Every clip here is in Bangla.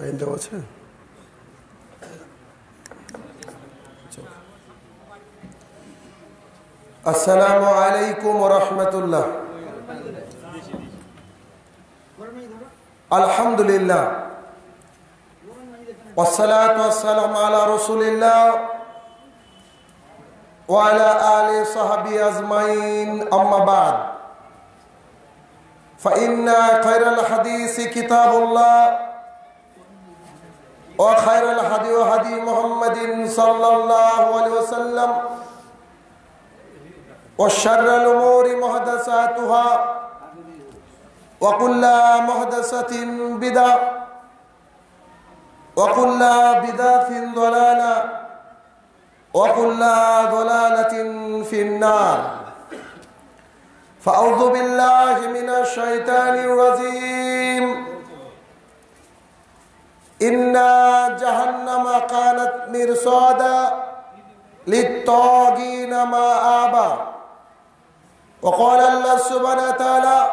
লাইন দেওয়া আছে আসসালামু আলাইকুম রহমতুল্লাহ আলহামদুলিল্লাহ والصلاة والسلام على رسول الله وعلى آله صحبه أجمعين أما بعد فإن خير الحديث كتاب الله وخير الهدي هدي محمد صلى الله عليه وسلم وشر الأمور محدثاتها وكل محدثة بدعة وكل بدعة ضلالة وكل ضلالة في النار فأعوذ بالله من الشيطان الرجيم إنا جهنم كانت مرصادا للطاغين مآبا وقال الله سبحانه وتعالى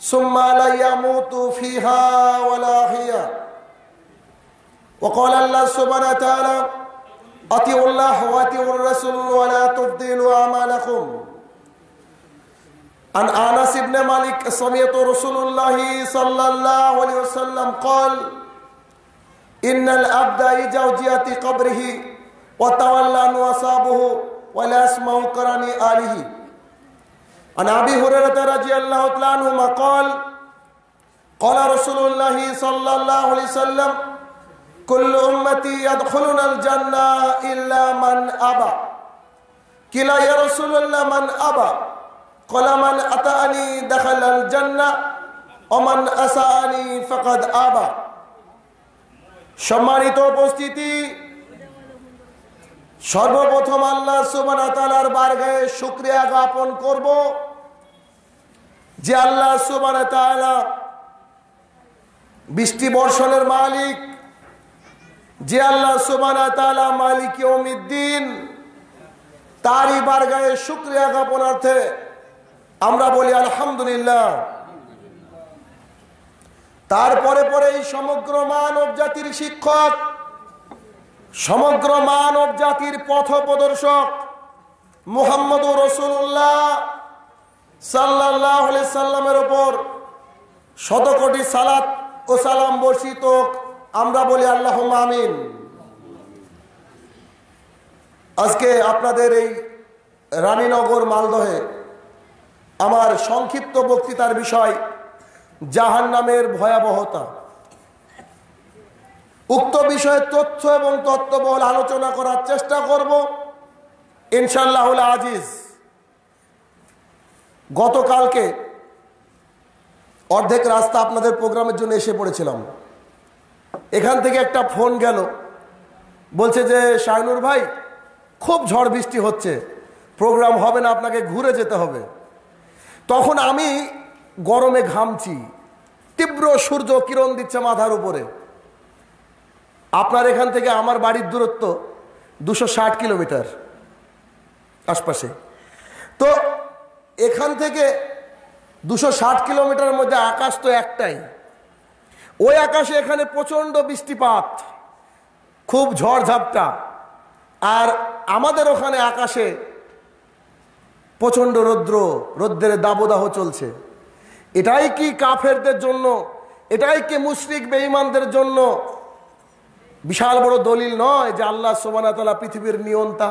ثم لا يموت فيها ولا هي وقال الله سبحانه وتعالى أطيعوا الله وأطيعوا الرسول ولا تبدلوا أعمالكم عن أنس بن مالك سمعت رسول الله صلى الله عليه وسلم قال ইন্নাল আবদা ইজাও জিয়াতি কবরিহি وتولى وصابه ولا اسمع قران آله عن أبي هريرة رضي الله تعالى عنهما قال قال رسول الله صلى الله عليه وسلم كل أمتي يدخلون الجنة إلا من أبى كلا يا رسول الله من أبى قال من أتاني دخل الجنة ومن أساني فقد أبى সম্মানিত উপস্থিতি সর্বপ্রথম আল্লাহ সুবানার তালার বার্গায় শুক্রিয়া জ্ঞাপন করব যে আল্লাহ সুবান বৃষ্টি বর্ষণের মালিক যে আল্লাহ সুবান মালিক ওমিদ্দিন তারই বার্গায় শুক্রিয়া জ্ঞাপনার্থে আমরা বলি আলহামদুলিল্লাহ তারপরে পরে এই সমগ্র মানব জাতির শিক্ষক সমগ্র মানব জাতির পথ প্রদর্শক মোহাম্মদ রসুল্লাহ সাল্লাহ সাল্লামের ওপর শতকোটি সালাত ও সালাম বর্ষিত আমরা বলি আল্লাহ মামিন আজকে আপনাদের এই রানীনগর মালদহে আমার সংক্ষিপ্ত বক্তৃতার বিষয় জাহান নামের ভয়াবহতা উক্ত বিষয়ে তথ্য এবং তত্ত্ববহল আলোচনা করার চেষ্টা করব ইনশাল্লাহ আজিজ গতকালকে অর্ধেক রাস্তা আপনাদের প্রোগ্রামের জন্য এসে পড়েছিলাম এখান থেকে একটা ফোন গেল বলছে যে শাহনুর ভাই খুব ঝড় বৃষ্টি হচ্ছে প্রোগ্রাম হবে না আপনাকে ঘুরে যেতে হবে তখন আমি গরমে ঘামছি তীব্র সূর্য কিরণ দিচ্ছে মাথার উপরে আপনার এখান থেকে আমার বাড়ির দূরত্ব দুশো কিলোমিটার আশপাশে তো এখান থেকে দুশো কিলোমিটার মধ্যে আকাশ তো একটাই ওই আকাশে এখানে প্রচণ্ড বৃষ্টিপাত খুব ঝড় ঝাপটা আর আমাদের ওখানে আকাশে প্রচণ্ড রৌদ্র রৌদ্রের দাবদাহ চলছে এটাই কি কাফেরদের জন্য এটাই কি মুশরিক বেঈমানদের জন্য বিশাল বড় দলিল নয় যে আল্লাহ সোবানাতলা পৃথিবীর নিয়ন্তা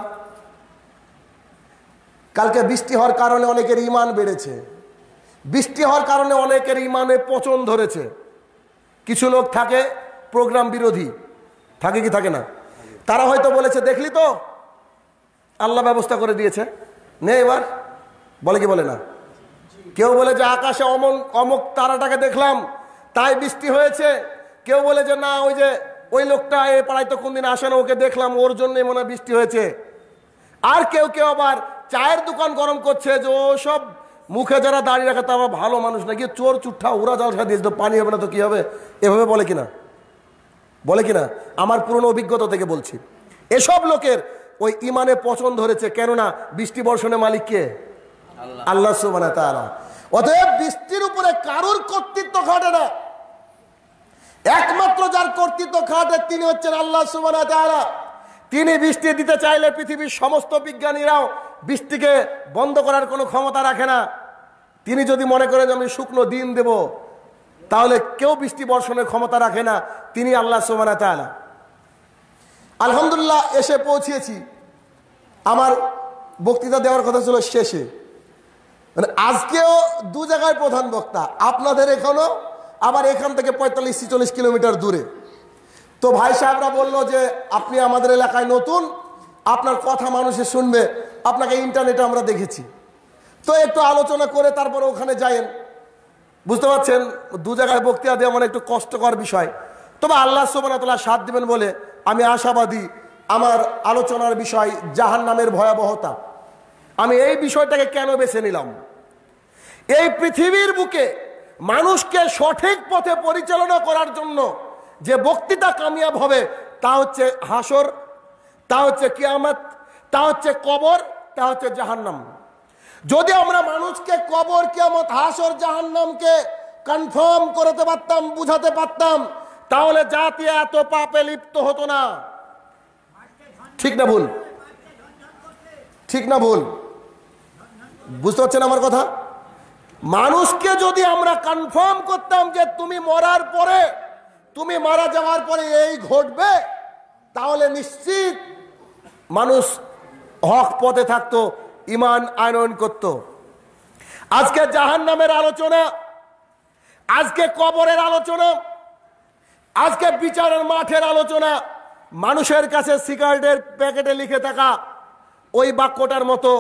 কালকে বৃষ্টি হওয়ার কারণে অনেকের ইমান বেড়েছে বৃষ্টি হওয়ার কারণে অনেকের ইমানে পচন ধরেছে কিছু লোক থাকে প্রোগ্রাম বিরোধী থাকে কি থাকে না তারা হয়তো বলেছে দেখলি তো আল্লাহ ব্যবস্থা করে দিয়েছে নে এবার বলে কি বলে না কেউ বলে যে আকাশে অমন অমুক তারাটাকে দেখলাম তাই বৃষ্টি হয়েছে কেউ বলে যে না ওই যে ওই লোকটা এ পাড়ায় তো কোনদিন আসে না ওকে দেখলাম ওর জন্যই মনে বৃষ্টি হয়েছে আর কেউ কেউ আবার চায়ের দোকান গরম করছে যে ও সব মুখে যারা দাঁড়িয়ে রাখে তারা ভালো মানুষ না গিয়ে চোর চুট্টা উড়া জাল দিয়েছে তো পানি হবে না তো কী হবে এভাবে বলে কি না বলে কিনা আমার পুরনো অভিজ্ঞতা থেকে বলছি এসব লোকের ওই ইমানে পছন্দ ধরেছে কেননা বৃষ্টি বর্ষণে মালিককে আল্লাহ সুবান তারা অতএব বৃষ্টির উপরে কারোর কর্তৃত্ব খাটে না একমাত্র যার কর্তৃত্ব খাটে তিনি হচ্ছেন আল্লাহ সুবানা তিনি বৃষ্টি দিতে চাইলে পৃথিবীর সমস্ত বিজ্ঞানীরাও বৃষ্টিকে বন্ধ করার কোনো ক্ষমতা রাখে না তিনি যদি মনে করেন আমি শুকনো দিন দেব তাহলে কেউ বৃষ্টি বর্ষণের ক্ষমতা রাখে না তিনি আল্লাহ সুবানা তালা আলহামদুলিল্লাহ এসে পৌঁছিয়েছি আমার বক্তৃতা দেওয়ার কথা ছিল শেষে মানে আজকেও দু জায়গায় প্রধান বক্তা আপনাদের এখানেও আবার এখান থেকে পঁয়তাল্লিশ ছিচল্লিশ কিলোমিটার দূরে তো ভাই সাহেবরা বলল যে আপনি আমাদের এলাকায় নতুন আপনার কথা মানুষে শুনবে আপনাকে ইন্টারনেটে আমরা দেখেছি তো একটু আলোচনা করে তারপরে ওখানে যায়েন বুঝতে পারছেন দু জায়গায় বক্তৃতা দেওয়া মানে একটু কষ্টকর বিষয় তবে আল্লাহ সোবানাতলা সাথ দেবেন বলে আমি আশাবাদী আমার আলোচনার বিষয় জাহান নামের ভয়াবহতা আমি এই বিষয়টাকে কেন বেছে নিলাম এই পৃথিবীর বুকে মানুষকে সঠিক পথে পরিচালনা করার জন্য যে বক্তৃতা কামিয়াব হবে তা হচ্ছে হাসর তা হচ্ছে কিয়ামত তা হচ্ছে কবর তা হচ্ছে জাহান্নাম যদি আমরা মানুষকে কবর কিয়ামত হাসর জাহান্নামকে কনফার্ম করতে পারতাম বুঝাতে পারতাম তাহলে জাতি এত পাপে লিপ্ত হতো না ঠিক না ভুল ঠিক না ভুল বুঝতে পারছেন আমার কথা মানুষকে যদি আমরা কনফার্ম করতাম যে তুমি মরার পরে তুমি মারা যাওয়ার পরে এই ঘটবে তাহলে নিশ্চিত মানুষ হক পথে থাকতো ইমান আনয়ন করত আজকে জাহান নামের আলোচনা আজকে কবরের আলোচনা আজকে বিচারের মাঠের আলোচনা মানুষের কাছে সিগারেটের প্যাকেটে লিখে থাকা ওই বাক্যটার মতো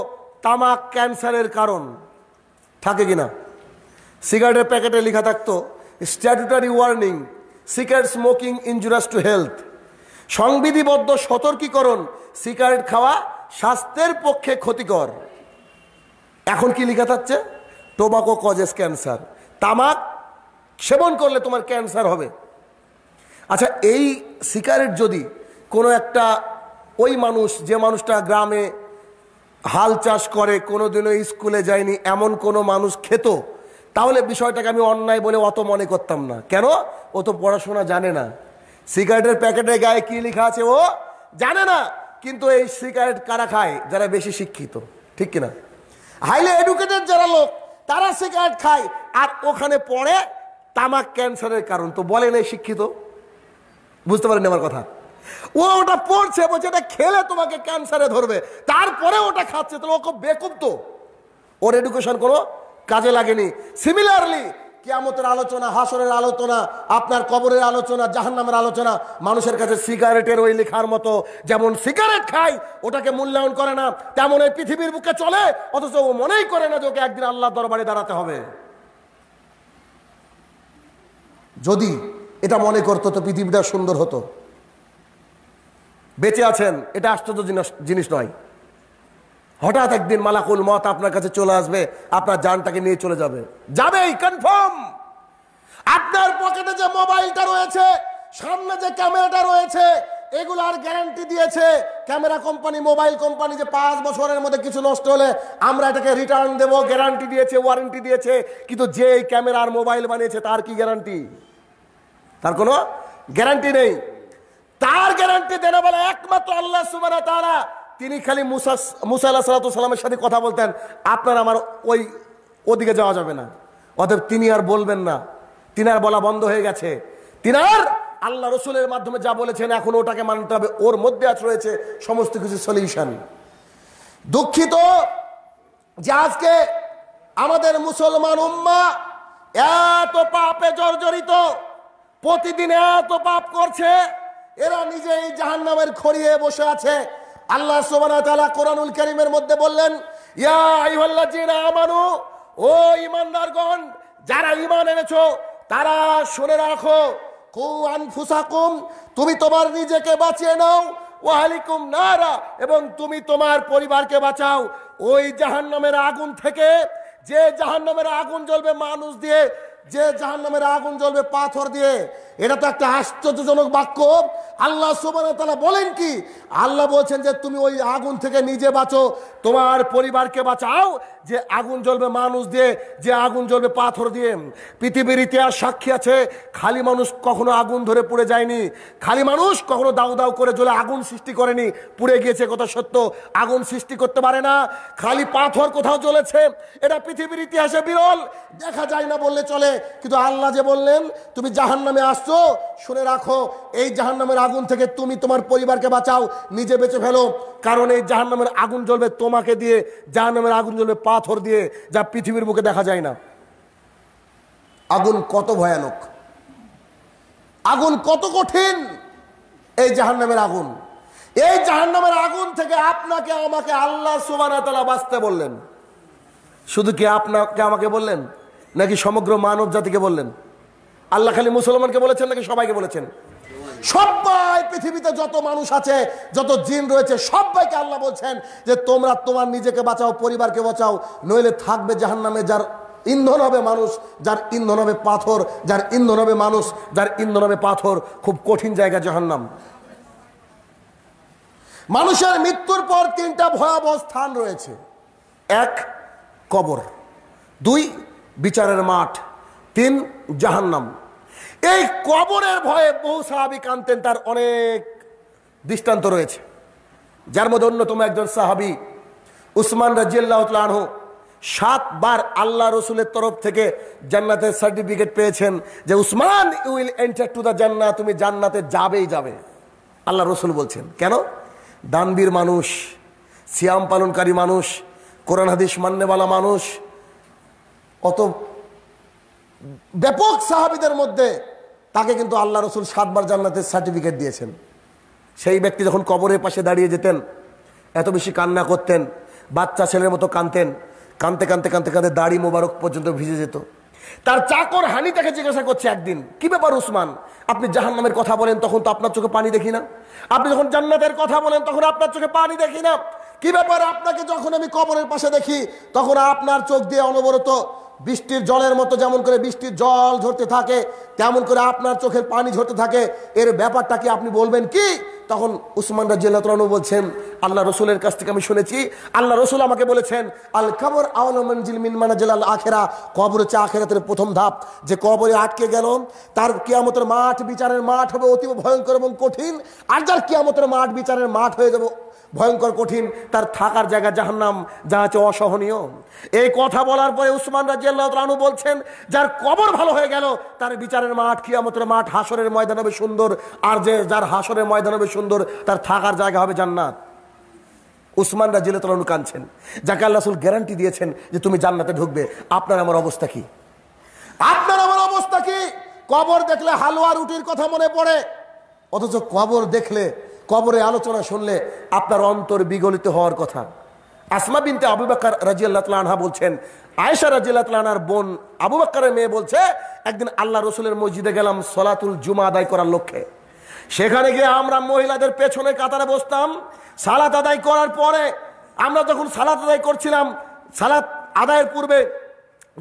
তামাক ক্যান্সারের কারণ থাকে কি না সিগারেটের প্যাকেটে লেখা থাকতো statutory warning cigarette smoking injurious to health সংবিধিবদ্ধ সতর্কীকরণ সিগারেট খাওয়া স্বাস্থ্যের পক্ষে ক্ষতিকর এখন কি লেখা থাকছে টোবাকো কজেস ক্যান্সার তামাক সেবন করলে তোমার ক্যান্সার হবে আচ্ছা এই সিগারেট যদি কোনো একটা ওই মানুষ যে মানুষটা গ্রামে হাল চাষ করে কোনোদিনও স্কুলে যায়নি এমন কোনো মানুষ খেত তাহলে বিষয়টাকে আমি অন্যায় বলে অত মনে করতাম না কেন ও তো পড়াশোনা জানে না সিগারেটের প্যাকেটের গায়ে কি লেখা আছে ও জানে না কিন্তু এই সিগারেট কারা খায় যারা বেশি শিক্ষিত ঠিক কিনা হাইলি এডুকেটেড যারা লোক তারা সিগারেট খায় আর ওখানে পড়ে তামাক ক্যান্সারের কারণ তো বলেন এই শিক্ষিত বুঝতে পারেন আমার কথা ও ওটা পড়ছে বলছে এটা খেলে তোমাকে ক্যান্সারে ধরবে তারপরে ওটা খাচ্ছে তাহলে খুব বেকুব তো ওর এডুকেশন কোনো কাজে লাগেনি সিমিলারলি কিয়ামতের আলোচনা হাসরের আলোচনা আপনার কবরের আলোচনা জাহান্নামের আলোচনা মানুষের কাছে সিগারেটের ওই লেখার মতো যেমন সিগারেট খাই ওটাকে মূল্যায়ন করে না তেমন এই পৃথিবীর বুকে চলে অথচ ও মনেই করে না যে ওকে একদিন আল্লাহ দরবারে দাঁড়াতে হবে যদি এটা মনে করতো তো পৃথিবীটা সুন্দর হতো বেঁচে আছেন এটা আশ্চর্য জিনিস নয় হঠাৎ একদিন মালাকুল মত আপনার কাছে চলে আসবে আপনার যানটাকে নিয়ে চলে যাবে যাবেই কনফার্ম আপনার পকেটে যে মোবাইলটা রয়েছে সামনে যে ক্যামেরাটা রয়েছে এগুলার গ্যারান্টি দিয়েছে ক্যামেরা কোম্পানি মোবাইল কোম্পানি যে পাঁচ বছরের মধ্যে কিছু নষ্ট হলে আমরা এটাকে রিটার্ন দেব গ্যারান্টি দিয়েছে ওয়ারেন্টি দিয়েছে কিন্তু যে ক্যামেরার মোবাইল বানিয়েছে তার কি গ্যারান্টি তার কোনো গ্যারান্টি নেই তার গ্যারান্টি দেনা বলে একমাত্র আল্লাহ সুবানা তারা তিনি খালি মুসা মুসা আল্লাহ সাল্লা সাল্লামের সাথে কথা বলতেন আপনার আমার ওই ওদিকে যাওয়া যাবে না অতএব তিনি আর বলবেন না তিনি আর বলা বন্ধ হয়ে গেছে তিনি আর আল্লাহ রসুলের মাধ্যমে যা বলেছেন এখন ওটাকে মানতে হবে ওর মধ্যে আজ রয়েছে সমস্ত কিছু সলিউশন দুঃখিত যে আজকে আমাদের মুসলমান উম্মা এত পাপে জর্জরিত প্রতিদিন এত পাপ করছে এরা নিজেই জাহান নামের খড়িয়ে বসে আছে আল্লাহ সোবানা কোরআনুল করিমের মধ্যে বললেন আমানু ও ইমানদারগণ যারা ইমান এনেছ তারা শুনে রাখো কু আনফুসাকুম তুমি তোমার নিজেকে বাঁচিয়ে নাও ওয়ালিকুম নারা এবং তুমি তোমার পরিবারকে বাঁচাও ওই জাহান্নামের আগুন থেকে যে জাহান্নামের আগুন জ্বলবে মানুষ দিয়ে যে জাহান নামের আগুন জ্বলবে পাথর দিয়ে এটা তো একটা আশ্চর্যজনক বাক্য আল্লাহ তালা বলেন কি আল্লাহ বলছেন যে তুমি ওই আগুন থেকে নিজে বাঁচো তোমার পরিবারকে বাঁচাও যে আগুন জ্বলবে মানুষ দিয়ে যে আগুন জ্বলবে পাথর দিয়ে পৃথিবীর ইতিহাস সাক্ষী আছে খালি মানুষ কখনো আগুন ধরে পুড়ে যায়নি খালি মানুষ কখনো দাউ দাউ করে জ্বলে আগুন সৃষ্টি করেনি পুড়ে গিয়েছে কথা সত্য আগুন সৃষ্টি করতে পারে না খালি পাথর কোথাও জ্বলেছে এটা পৃথিবীর ইতিহাসে বিরল দেখা যায় না বললে চলে কিন্তু আল্লাহ যে বললেন তুমি জাহান নামে আসছো শুনে রাখো এই জাহান নামের আগুন থেকে তুমি তোমার পরিবারকে বাঁচাও নিজে বেঁচে ফেলো কারণ এই জাহান নামের আগুন জ্বলবে তোমাকে দিয়ে জাহান নামের আগুন জ্বলবে পাথর দিয়ে যা পৃথিবীর বুকে দেখা যায় না আগুন কত ভয়ানক আগুন কত কঠিন এই জাহান নামের আগুন এই জাহান নামের আগুন থেকে আপনাকে আমাকে আল্লাহ সুবান বাঁচতে বললেন শুধু কি আপনাকে আমাকে বললেন নাকি সমগ্র মানব জাতিকে বললেন আল্লাহ খালি মুসলমানকে বলেছেন নাকি সবাইকে বলেছেন সবাই পৃথিবীতে যত মানুষ আছে যত জিন রয়েছে সবাইকে আল্লাহ বলছেন যে তোমরা তোমার নিজেকে বাঁচাও পরিবারকে বাঁচাও নইলে থাকবে জাহান নামে যার ইন্ধন হবে মানুষ যার ইন্ধন হবে পাথর যার ইন্ধন হবে মানুষ যার ইন্ধন হবে পাথর খুব কঠিন জায়গা জাহান্নাম মানুষের মৃত্যুর পর তিনটা ভয়াবহ স্থান রয়েছে এক কবর দুই বিচারের মাঠ তিন জাহান্নাম এই কবরের ভয়ে বহু সাহাবি কানতেন তার অনেক দৃষ্টান্ত রয়েছে যার মধ্যে অন্যতম একজন সাহাবি উসমান রাজিয়াল্লাহ তালহ সাতবার আল্লাহ রসুলের তরফ থেকে জান্নাতের সার্টিফিকেট পেয়েছেন যে Usman will enter to the জান্না তুমি জান্নাতে যাবেই যাবে আল্লাহ রসুল বলছেন কেন দানবীর মানুষ সিয়াম পালনকারী মানুষ কোরআন হাদিস মান্যবালা মানুষ কত ব্যাপক সাহাবিদের মধ্যে তাকে কিন্তু আল্লাহ রসুল সাতবার জান্নাতের সার্টিফিকেট দিয়েছেন সেই ব্যক্তি যখন কবরের পাশে দাঁড়িয়ে যেতেন এত বেশি কান্না করতেন বাচ্চা ছেলের মতো কাঁদতেন কাঁদতে কাঁদতে কাঁদতে কাঁদতে দাড়ি মোবারক পর্যন্ত ভিজে যেত তার চাকর হানি তাকে জিজ্ঞাসা করছে একদিন কি ব্যাপার উসমান আপনি জাহান নামের কথা বলেন তখন তো আপনার চোখে পানি দেখি না আপনি যখন জান্নাতের কথা বলেন তখন আপনার চোখে পানি দেখি না কি ব্যাপার আপনাকে যখন আমি কবরের পাশে দেখি তখন আপনার চোখ দিয়ে অনবরত বৃষ্টির জলের মতো যেমন করে বৃষ্টির জল ঝরতে থাকে তেমন করে আপনার চোখের পানি ঝরতে থাকে এর ব্যাপারটা কি আপনি বলবেন কি তখন উসমান রাজিয়ালু বলছেন আল্লাহ রসুলের কাছ থেকে আমি শুনেছি আল্লাহ রসুল আমাকে বলেছেন আল কবর আওয়ালমঞ্জিল মিনমানাজিল আখেরা কবর হচ্ছে আখেরাতের প্রথম ধাপ যে কবরে আটকে গেল তার কিয়ামতের মাঠ বিচারের মাঠ হবে অতীব ভয়ঙ্কর এবং কঠিন আর যার কিয়ামতের মাঠ বিচারের মাঠ হয়ে যাবে ভয়ঙ্কর কঠিন তার থাকার জায়গা যাহার নাম যা আছে অসহনীয় এই কথা বলার পরে উসমান রানু বলছেন যার কবর ভালো হয়ে গেল তার বিচারের মাঠ কিয়ামতের মাঠ হাসরের ময়দান হবে সুন্দর আর যে যার হাসরের ময়দান হবে সুন্দর তার থাকার জায়গা হবে জান্নাত উসমান রাজিয়াল্লাহরানু কাঁদছেন যাকে আল্লাহ গ্যারান্টি দিয়েছেন যে তুমি জান্নাতে ঢুকবে আপনার আমার অবস্থা কি আপনার আমার অবস্থা কি কবর দেখলে হালুয়া রুটির কথা মনে পড়ে অথচ কবর দেখলে কবরে আলোচনা শুনলে আপনার অন্তর বিগলিত হওয়ার কথা আসমা বিনতে আবু বাক্কার রাজিয়াল্লাহ আনহা বলছেন আয়েশা রাজিয়াল্লাহ আনহার বোন আবু বাক্কারের মেয়ে বলছে একদিন আল্লাহ রসুলের মসজিদে গেলাম সলাতুল জুমা আদায় করার লক্ষ্যে সেখানে গিয়ে আমরা মহিলাদের পেছনে কাতারে বসতাম সালাত আদায় করার পরে আমরা যখন সালাত আদায় করছিলাম সালাত আদায়ের পূর্বে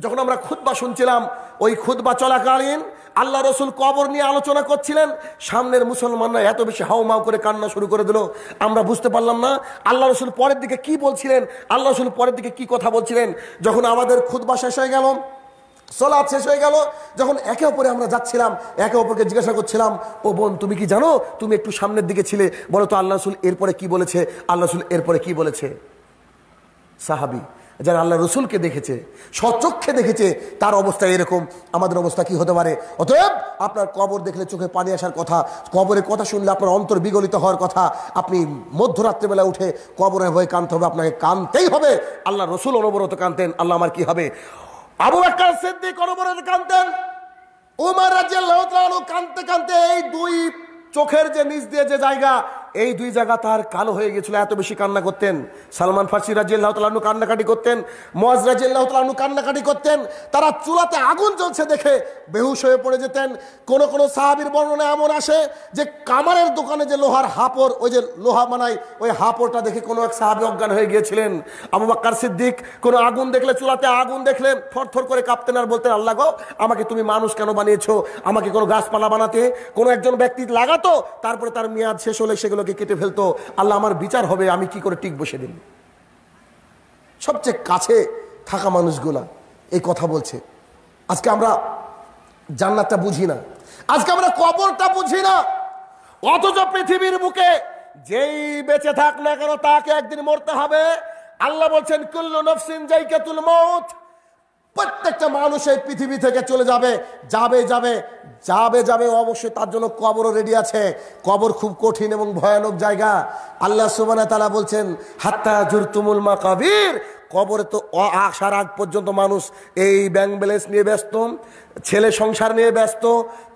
যখন আমরা খুদ্া শুনছিলাম ওই খুদ্া চলাকালীন আল্লাহ রসুল কবর নিয়ে আলোচনা করছিলেন সামনের মুসলমানরা এত বেশি হাউমাউ করে কান্না শুরু করে দিল আমরা বুঝতে পারলাম না আল্লাহ রসুল পরের দিকে কি বলছিলেন আল্লাহ রসুল পরের দিকে কি কথা বলছিলেন যখন আমাদের খুদবা শেষ হয়ে গেল সলাপ শেষ হয়ে গেল যখন একে অপরে আমরা যাচ্ছিলাম একে অপরকে জিজ্ঞাসা করছিলাম ও বোন তুমি কি জানো তুমি একটু সামনের দিকে ছিলে বলো তো আল্লাহ রসুল এরপরে কি বলেছে আল্লাহ রসুল এরপরে কি বলেছে সাহাবি যারা আল্লাহ রসুলকে দেখেছে সচক্ষে দেখেছে তার অবস্থা এরকম আমাদের অবস্থা কি হতে পারে অতএব আপনার কবর দেখলে চোখে পানি আসার কথা কবরের কথা শুনলে আপনার অন্তর বিগলিত হওয়ার কথা আপনি মধ্যরাত্রিবেলা উঠে কবরের হয়ে কানতে হবে আপনাকে কানতেই হবে আল্লাহ রসুল অনবরত কানতেন আল্লাহ আমার কি হবে আবু একটা সিদ্দিক অনবরত কানতেন উমার রাজিয়াল কানতে কানতে এই দুই চোখের যে নিচ দিয়ে যে জায়গা এই দুই জায়গা তার কালো হয়ে গেছিল এত বেশি কান্না করতেন সালমান ফার্সি রাজিয়াল্লাহ কান্নাকাটি করতেন মোয়াজ রাজিয়াল্লাহ কান্নাকাটি করতেন তারা চুলাতে আগুন জ্বলছে দেখে বেহুশ হয়ে পড়ে যেতেন কোন কোনো সাহাবির বর্ণনা এমন আসে যে কামারের দোকানে যে লোহার হাপড় ওই যে লোহা বানায় ওই হাপড়টা দেখে কোনো এক সাহাবি অজ্ঞান হয়ে গিয়েছিলেন আবু বাক্কার সিদ্দিক কোনো আগুন দেখলে চুলাতে আগুন দেখলে থরথর করে কাঁপতেন আর বলতেন আল্লাহ গো আমাকে তুমি মানুষ কেন বানিয়েছো আমাকে কোনো গাছপালা বানাতে কোনো একজন ব্যক্তি লাগাতো তারপরে তার মেয়াদ শেষ হলে সেগুলো চোখগুলোকে কেটে ফেলতো আল্লাহ আমার বিচার হবে আমি কি করে বসে দিন সবচেয়ে কাছে থাকা মানুষগুলা এই কথা বলছে আজকে আমরা জান্নাতটা বুঝি না আজকে আমরা কবরটা বুঝি না অথচ পৃথিবীর বুকে যেই বেঁচে থাক না কেন তাকে একদিন মরতে হবে আল্লাহ বলছেন কুল্লু নফসিন তুল মৌথ প্রত্যেকটা মানুষ এই পৃথিবী থেকে চলে যাবে যাবে যাবে যাবে যাবে অবশ্যই তার জন্য কবরও রেডি আছে কবর খুব কঠিন এবং ভয়ানক জায়গা আল্লাহ সুবানা তালা বলছেন হাত্তা জুর তুমুল মা কবির কবরে তো আসার আগ পর্যন্ত মানুষ এই ব্যাংক ব্যালেন্স নিয়ে ব্যস্ত ছেলে সংসার নিয়ে ব্যস্ত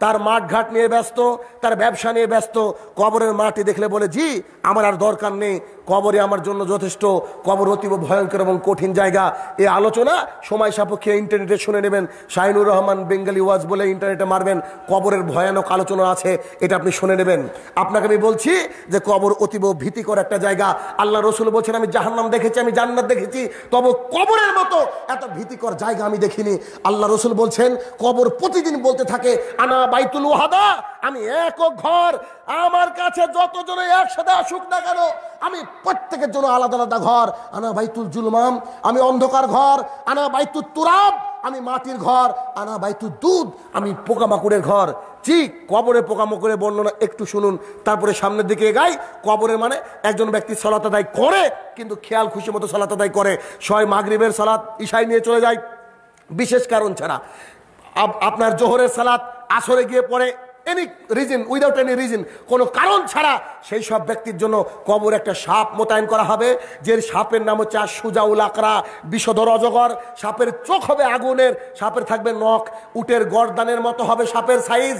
তার মাঠ ঘাট নিয়ে ব্যস্ত তার ব্যবসা নিয়ে ব্যস্ত কবরের মাটি দেখলে বলে জি আমার আর দরকার নেই কবরে আমার জন্য যথেষ্ট কবর অতীব ভয়ঙ্কর এবং কঠিন জায়গা এ আলোচনা সময় সাপেক্ষে ইন্টারনেটে শুনে নেবেন শাহিনুর রহমান বেঙ্গালি ওয়াজ বলে ইন্টারনেটে মারবেন কবরের ভয়ানক আলোচনা আছে এটা আপনি শুনে নেবেন আপনাকে আমি বলছি যে কবর অতীব ভীতিকর একটা জায়গা আল্লাহ রসুল বলছেন আমি জাহান্নাম দেখেছি আমি জান্নাত দেখেছি তবে কবরের মতো এত ভীতিকর জায়গা আমি দেখিনি আল্লাহ রসুল বলছেন কবর কবর প্রতিদিন বলতে থাকে আনা বাইতুল ওহাদা আমি এক ঘর আমার কাছে জনে একসাথে আসুক না কেন আমি প্রত্যেকের জন্য আলাদা আলাদা ঘর আনা বাইতুল জুলমাম আমি অন্ধকার ঘর আনা বাইতুল তুরাব আমি মাটির ঘর আনা বাইতু দুধ আমি পোকামাকুড়ের ঘর ঠিক কবরে পোকামাকুড়ের বর্ণনা একটু শুনুন তারপরে সামনের দিকে গাই কবরের মানে একজন ব্যক্তি সলাত আদায় করে কিন্তু খেয়াল খুশি মতো সলাত আদায় করে সয় মাগরীবের সলাত ইশাই নিয়ে চলে যায় বিশেষ কারণ ছাড়া আপনার জোহরের সালাত আসরে গিয়ে পড়ে any reason without any reason কোনো কারণ ছাড়া সেই সব ব্যক্তির জন্য কবর একটা সাপ মোতায়েন করা হবে যে সাপের নাম হচ্ছে সুজাউল আকরা বিষধর অজগর সাপের চোখ হবে আগুনের সাপের থাকবে নখ উটের গরদানের মতো হবে সাপের সাইজ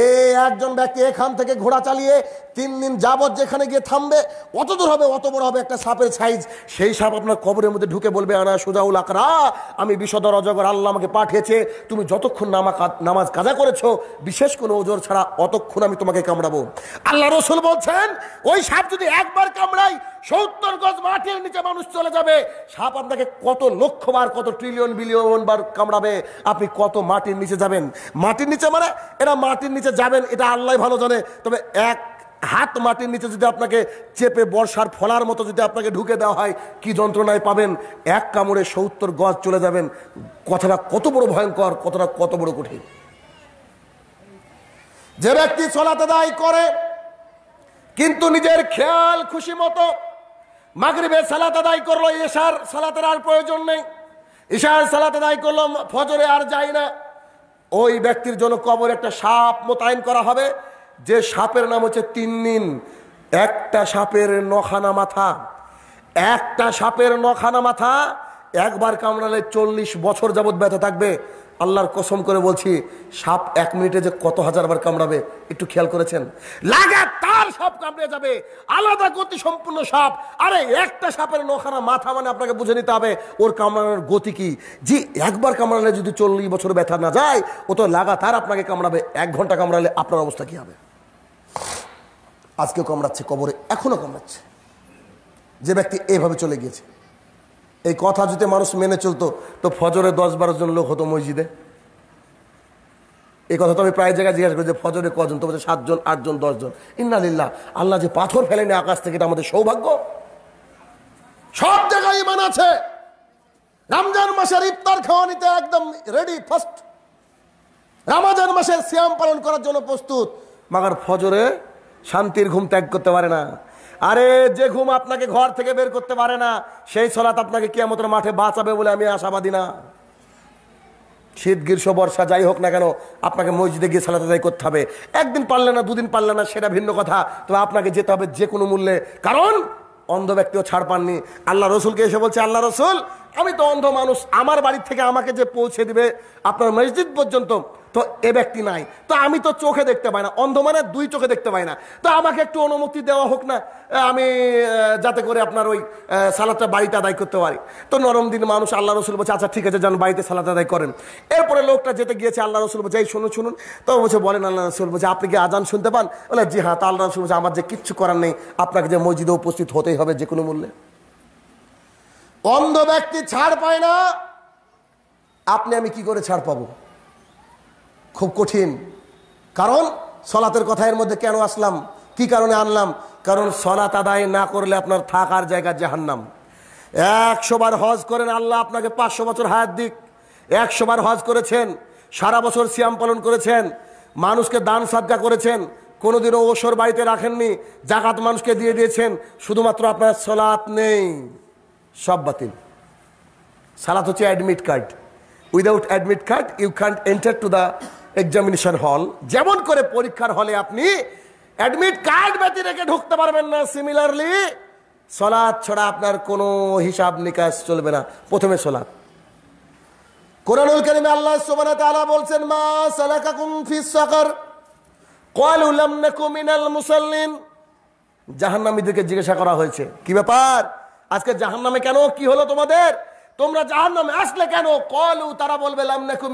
এ একজন ব্যক্তি এখান থেকে ঘোড়া চালিয়ে তিন দিন যাবৎ যেখানে গিয়ে থামবে অত দূর হবে অত বড় হবে একটা সাপের সাইজ সেই সাপ আপনার কবরের মধ্যে ঢুকে বলবে আনা সুজাউল আকরা আমি বিষধর অজগর আল্লাহ আমাকে পাঠিয়েছে তুমি যতক্ষণ নামাজ কাজা করেছো বিশেষ কোনো ওজোর ছাড়া অতক্ষণ আমি তোমাকে কামড়াবো আল্লাহ রসুল বলছেন ওই সাপ যদি একবার কামড়াই সত্তর গজ মাটির নিচে মানুষ চলে যাবে সাপ আপনাকে কত লক্ষ কত ট্রিলিয়ন বিলিয়ন বার কামড়াবে আপনি কত মাটির নিচে যাবেন মাটির নিচে মানে এরা মাটির নিচে যাবেন এটা আল্লাহ ভালো জানে তবে এক হাত মাটির নিচে যদি আপনাকে চেপে বর্ষার ফলার মতো যদি আপনাকে ঢুকে দেওয়া হয় কি যন্ত্রণায় পাবেন এক কামড়ে সত্তর গজ চলে যাবেন কথাটা কত বড় ভয়ঙ্কর কথাটা কত বড় কঠিন যে ব্যক্তি সলাতে দায় করে কিন্তু নিজের খেয়াল খুশি মতো মাগরিবে সালাত আদায় করলো এশার সালাতের আর প্রয়োজন নেই ইশার সালাত আদায় করলো ফজরে আর যায় না ওই ব্যক্তির জন্য কবর একটা সাপ মোতায়েন করা হবে যে সাপের নাম হচ্ছে তিন দিন একটা সাপের নখানা মাথা একটা সাপের নখানা মাথা একবার কামড়ালে চল্লিশ বছর যাবৎ ব্যথা থাকবে আল্লাহর কসম করে বলছি সাপ এক মিনিটে যে কত হাজার বার কামড়াবে একটু খেয়াল করেছেন লাগাতার সাপ কামড়ে যাবে আলাদা গতি সম্পূর্ণ সাপ আরে একটা সাপের নখানা মাথা মানে আপনাকে বুঝে নিতে হবে ওর কামড়ানোর গতি কি যে একবার কামড়ালে যদি চল্লিশ বছর ব্যথা না যায় ও তো লাগাতার আপনাকে কামড়াবে এক ঘন্টা কামড়ালে আপনার অবস্থা কি হবে আজকেও কামড়াচ্ছে কবরে এখনো কামড়াচ্ছে যে ব্যক্তি এভাবে চলে গিয়েছে এই কথা যদি মানুষ মেনে চলতো তো ফজরে দশ বারো জন লোক হতো মসজিদে এই কথা তো আমি প্রায় জায়গায় জিজ্ঞাসা করি যে ফজরে কজন তো বলছে সাতজন আটজন দশজন ইন্নালিল্লা আল্লাহ যে পাথর ফেলেনি আকাশ থেকে এটা আমাদের সৌভাগ্য সব জায়গায় ইমান আছে রমজান মাসের ইফতার খাওয়া নিতে একদম রেডি ফার্স্ট রামাজান মাসের শ্যাম পালন করার জন্য প্রস্তুত মাগার ফজরে শান্তির ঘুম ত্যাগ করতে পারে না আরে যে ঘুম আপনাকে ঘর থেকে বের করতে পারে না সেই সলাত আপনাকে কেয়ামতের মাঠে বাঁচাবে বলে আমি আশাবাদী না শীত গ্রীষ্ম বর্ষা যাই হোক না কেন আপনাকে মসজিদে গিয়ে সালাত যাই করতে হবে একদিন পারলে না দুদিন পারলে না সেটা ভিন্ন কথা তবে আপনাকে যেতে হবে যে কোনো মূল্যে কারণ অন্ধ ব্যক্তিও ছাড় পাননি আল্লাহ রসুলকে এসে বলছে আল্লাহ রসুল আমি তো অন্ধ মানুষ আমার বাড়ি থেকে আমাকে যে পৌঁছে দিবে আপনার মসজিদ পর্যন্ত তো এ ব্যক্তি নাই তো আমি তো চোখে দেখতে পাই না অন্ধ মানে দুই চোখে দেখতে পাই না তো আমাকে একটু অনুমতি দেওয়া হোক না আমি যাতে করে আপনার ওই সালাদটা বাড়িতে আদায় করতে পারি তো নরম দিন মানুষ আল্লাহ রসুল বলছে আচ্ছা ঠিক আছে যেন বাড়িতে সালাদ আদায় করেন এরপরে লোকটা যেতে গিয়েছে আল্লাহ রসুল বলছে এই শুনুন শুনুন তো বলছে বলেন আল্লাহ রসুল বলছে আপনি কি আজান শুনতে পান বলে জি হ্যাঁ তো আল্লাহ রসুল বলছে আমার যে কিচ্ছু করার নেই আপনাকে যে মসজিদে উপস্থিত হতেই হবে যে কোনো মূল্যে অন্ধ ব্যক্তি ছাড় পায় না আপনি আমি কি করে ছাড় পাব খুব কঠিন কারণ সলাতের কথা এর মধ্যে কেন আসলাম কি কারণে আনলাম কারণ সলাত আদায় না করলে আপনার থাকার জায়গা জাহান্নাম একশো বার হজ করেন আল্লাহ আপনাকে পাঁচশো বছর হায়াত দিক একশো বার হজ করেছেন সারা বছর সিয়াম পালন করেছেন মানুষকে দান সাদগা করেছেন কোনোদিনও ওসর বাড়িতে রাখেননি জাকাত মানুষকে দিয়ে দিয়েছেন শুধুমাত্র আপনার সলাৎ নেই সব বাতিল সালাত হচ্ছে admit card without admit card you can't enter to the examination hall যেমন করে পরীক্ষার হলে আপনি অ্যাডমিট কার্ড ব্যতি রেখে ঢুকতে পারবেন না সিমিলারলি সলাদ ছড়া আপনার কোনো হিসাব নিকাশ চলবে না প্রথমে সলাদ কোরআনুল করিমে আল্লাহ সুবহানাহু তাআলা বলছেন মা সালাকাকুম ফিস সাকার ক্বালু লাম নাকু মিনাল মুসাল্লিন জাহান্নামীদেরকে জিজ্ঞাসা করা হয়েছে কি ব্যাপার আজকে জাহান নামে কেন কি হলো তোমাদের তোমরা জাহান নামে আসলে কেন কলু তারা বলবে